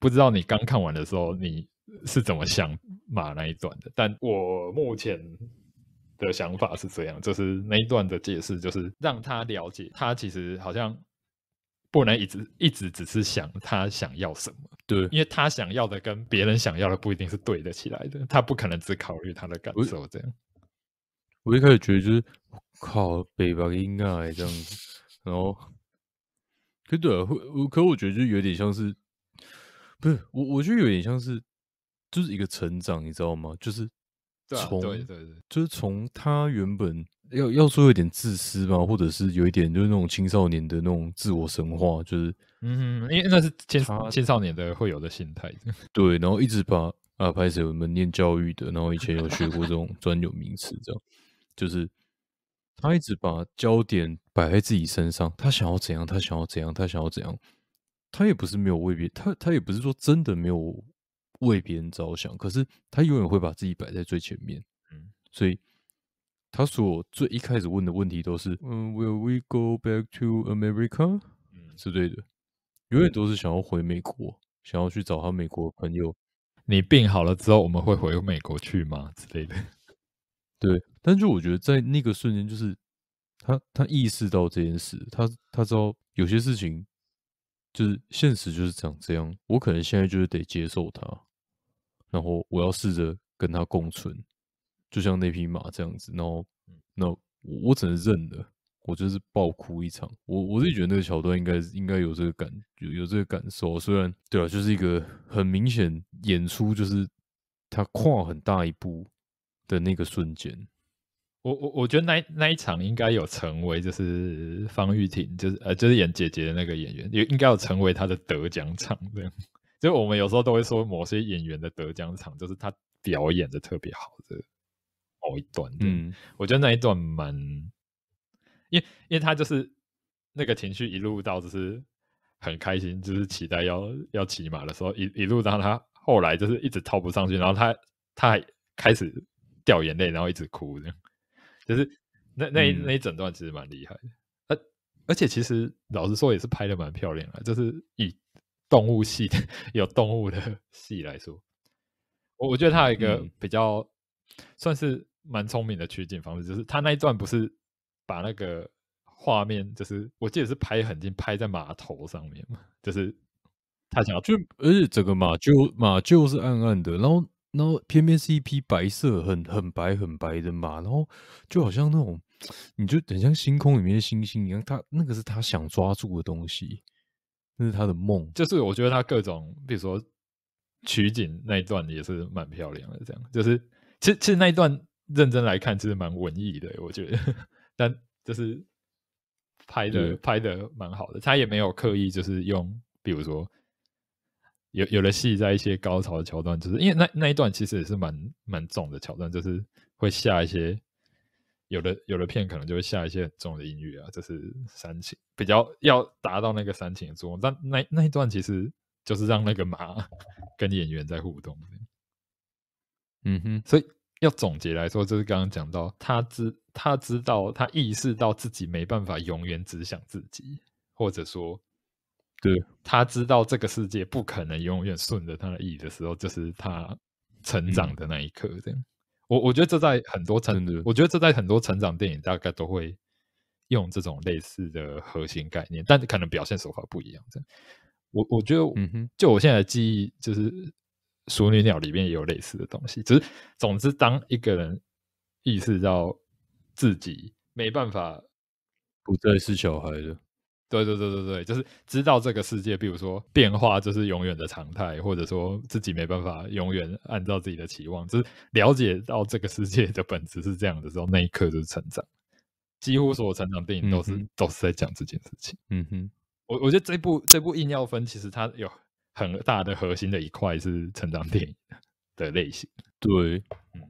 不知道你刚看完的时候你。是怎么想马那一段的？但我目前的想法是这样，就是那一段的解释就是让他了解，他其实好像不能一直一直只是想他想要什么，对，因为他想要的跟别人想要的不一定是对得起来的，他不可能只考虑他的感受。这样，我一开始觉得就是靠北吧，应该这样子，然后可对，可我觉得就有点像是，不是我，我觉得有点像是。就是一个成长，你知道吗？就是从对对对，就是从他原本要要说有点自私吧，或者是有一点就是那种青少年的那种自我神话，就是嗯，因为那是青青少年的会有的心态。*laughs* 对，然后一直把啊，拍摄我们念教育的，然后以前有学过这种专有名词，这样就是他一直把焦点摆在自己身上，他想要怎样，他想要怎样，他想要怎样，他也不是没有未必，他他也不是说真的没有。为别人着想，可是他永远会把自己摆在最前面。嗯，所以他所最一开始问的问题都是：“嗯，Will we go back to America？” 嗯，是对的，永远都是想要回美国，想要去找他美国朋友。你病好了之后，我们会回美国去吗？之类的。*laughs* 对，但就我觉得，在那个瞬间，就是他他意识到这件事，他他知道有些事情就是现实就是长这样，我可能现在就是得接受他。然后我要试着跟他共存，就像那匹马这样子。然后，那我我只能认了。我就是爆哭一场。我我自己觉得那个桥段应该应该有这个感有有这个感受。虽然对啊，就是一个很明显演出，就是他跨很大一步的那个瞬间。我我我觉得那那一场应该有成为，就是方玉婷，就是呃，就是演姐姐的那个演员，应该有成为她的得奖场这样。就我们有时候都会说某些演员的得奖场，就是他表演的特别好的某一段。嗯，我觉得那一段蛮，因因为他就是那个情绪一路到就是很开心，就是期待要要骑马的时候，一一路到他后来就是一直套不上去，然后他他还开始掉眼泪，然后一直哭样，就是那那那一整段其实蛮厉害的。而而且其实老实说也是拍的蛮漂亮啊，就是以。动物系的 *laughs* 有动物的 *laughs* 系来说，我我觉得他有一个比较算是蛮聪明的取景方式，就是他那一段不是把那个画面，就是我记得是拍很近，拍在码头上面嘛，就是他想要就而且整个马厩马厩是暗暗的，然后然后偏偏是一匹白色很很白很白的马，然后就好像那种你就等像星空里面的星星一样，他那个是他想抓住的东西。那是他的梦，就是我觉得他各种，比如说取景那一段也是蛮漂亮的，这样就是其实其实那一段认真来看，其实蛮文艺的，我觉得，*laughs* 但就是拍的拍的蛮好的，他也没有刻意就是用，比如说有有了戏在一些高潮的桥段，就是因为那那一段其实也是蛮蛮重的桥段，就是会下一些。有的有的片可能就会下一些很重的音乐啊，这是煽情，比较要达到那个煽情的作用。但那那一段其实就是让那个马 *laughs* 跟演员在互动嗯哼，所以要总结来说，就是刚刚讲到，他知他知道，他意识到自己没办法永远只想自己，或者说，对他知道这个世界不可能永远顺着他的意的时候，就是他成长的那一刻，这样。我我觉得这在很多成，我觉得这在很多成长电影大概都会用这种类似的核心概念，但可能表现手法不一样。我我觉得，嗯哼，就我现在的记忆，就是《熟女鸟》里面也有类似的东西。只是总之，当一个人意识到自己没办法不再是小孩了。对对对对对，就是知道这个世界，比如说变化就是永远的常态，或者说自己没办法永远按照自己的期望，就是了解到这个世界的本质是这样的时候，那一刻就是成长。几乎所有成长电影都是都是在讲这件事情。嗯哼，我我觉得这部这部硬要分，其实它有很大的核心的一块是成长电影的类型。对，嗯。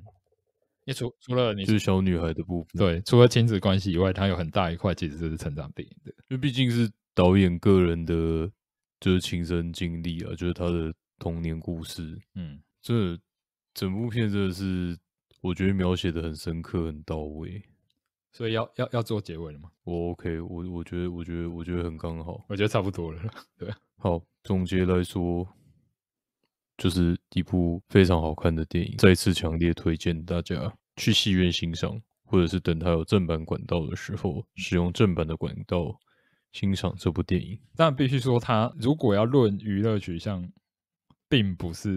你除除了你是小女孩的部分，对，除了亲子关系以外，它有很大一块其实就是成长电影的，因为毕竟是导演个人的，就是亲身经历啊，就是他的童年故事，嗯，这整部片真的是我觉得描写的很深刻，很到位，所以要要要做结尾了吗？我 OK，我我觉得我觉得我觉得很刚好，我觉得差不多了，*laughs* 对，好，总结来说。就是一部非常好看的电影，再次强烈推荐大家去戏院欣赏，或者是等它有正版管道的时候，使用正版的管道欣赏这部电影。但必须说，它如果要论娱乐取向，并不是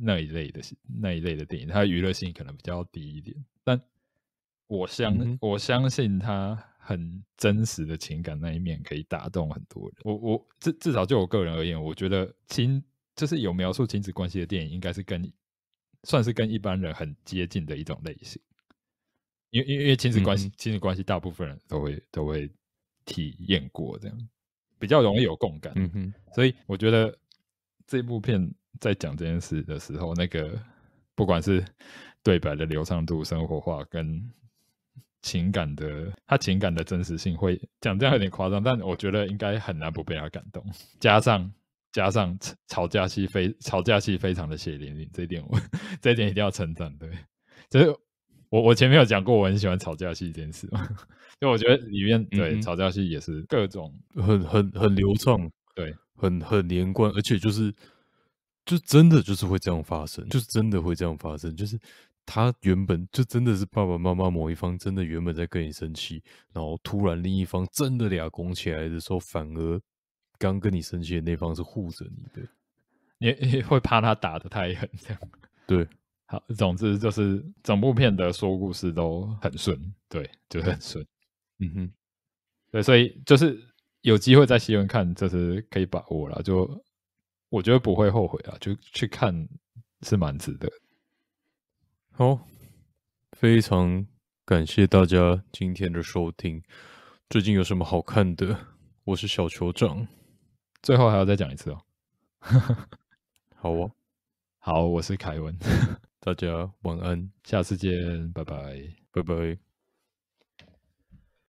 那一类的那一类的电影，它娱乐性可能比较低一点。但我相我相信，它很真实的情感那一面可以打动很多人。我我至至少就我个人而言，我觉得亲。就是有描述亲子关系的电影，应该是跟算是跟一般人很接近的一种类型，因为因为因亲子关系亲子关系大部分人都会都会体验过，这样比较容易有共感。嗯哼，所以我觉得这部片在讲这件事的时候，那个不管是对白的流畅度、生活化跟情感的他情感的真实性，会讲这样有点夸张，但我觉得应该很难不被他感动，加上。加上吵吵架戏，非吵架戏非常的血淋淋，这点我 *laughs* 这一点一定要称赞。对，就是我我前面有讲过，我很喜欢吵架戏这件事，嘛，*laughs* 就我觉得里面对吵架戏也是各种很很很流畅，对，很很连贯，而且就是就真的就是会这样发生，就是真的会这样发生，就是他原本就真的是爸爸妈妈某一方真的原本在跟你生气，然后突然另一方真的俩拱起来的时候，反而。刚跟你生气的那方是护着你的，你会怕他打的太狠，这样对。好，总之就是整部片的说故事都很顺，对，就很顺。嗯哼，对，所以就是有机会在戏院看，就是可以把握了，就我觉得不会后悔啊，就去看是蛮值得。好，非常感谢大家今天的收听。最近有什么好看的？我是小酋长。最后还要再讲一次哦，*laughs* 好哦，好，我是凯文，大家晚安，下次见，拜拜，拜拜。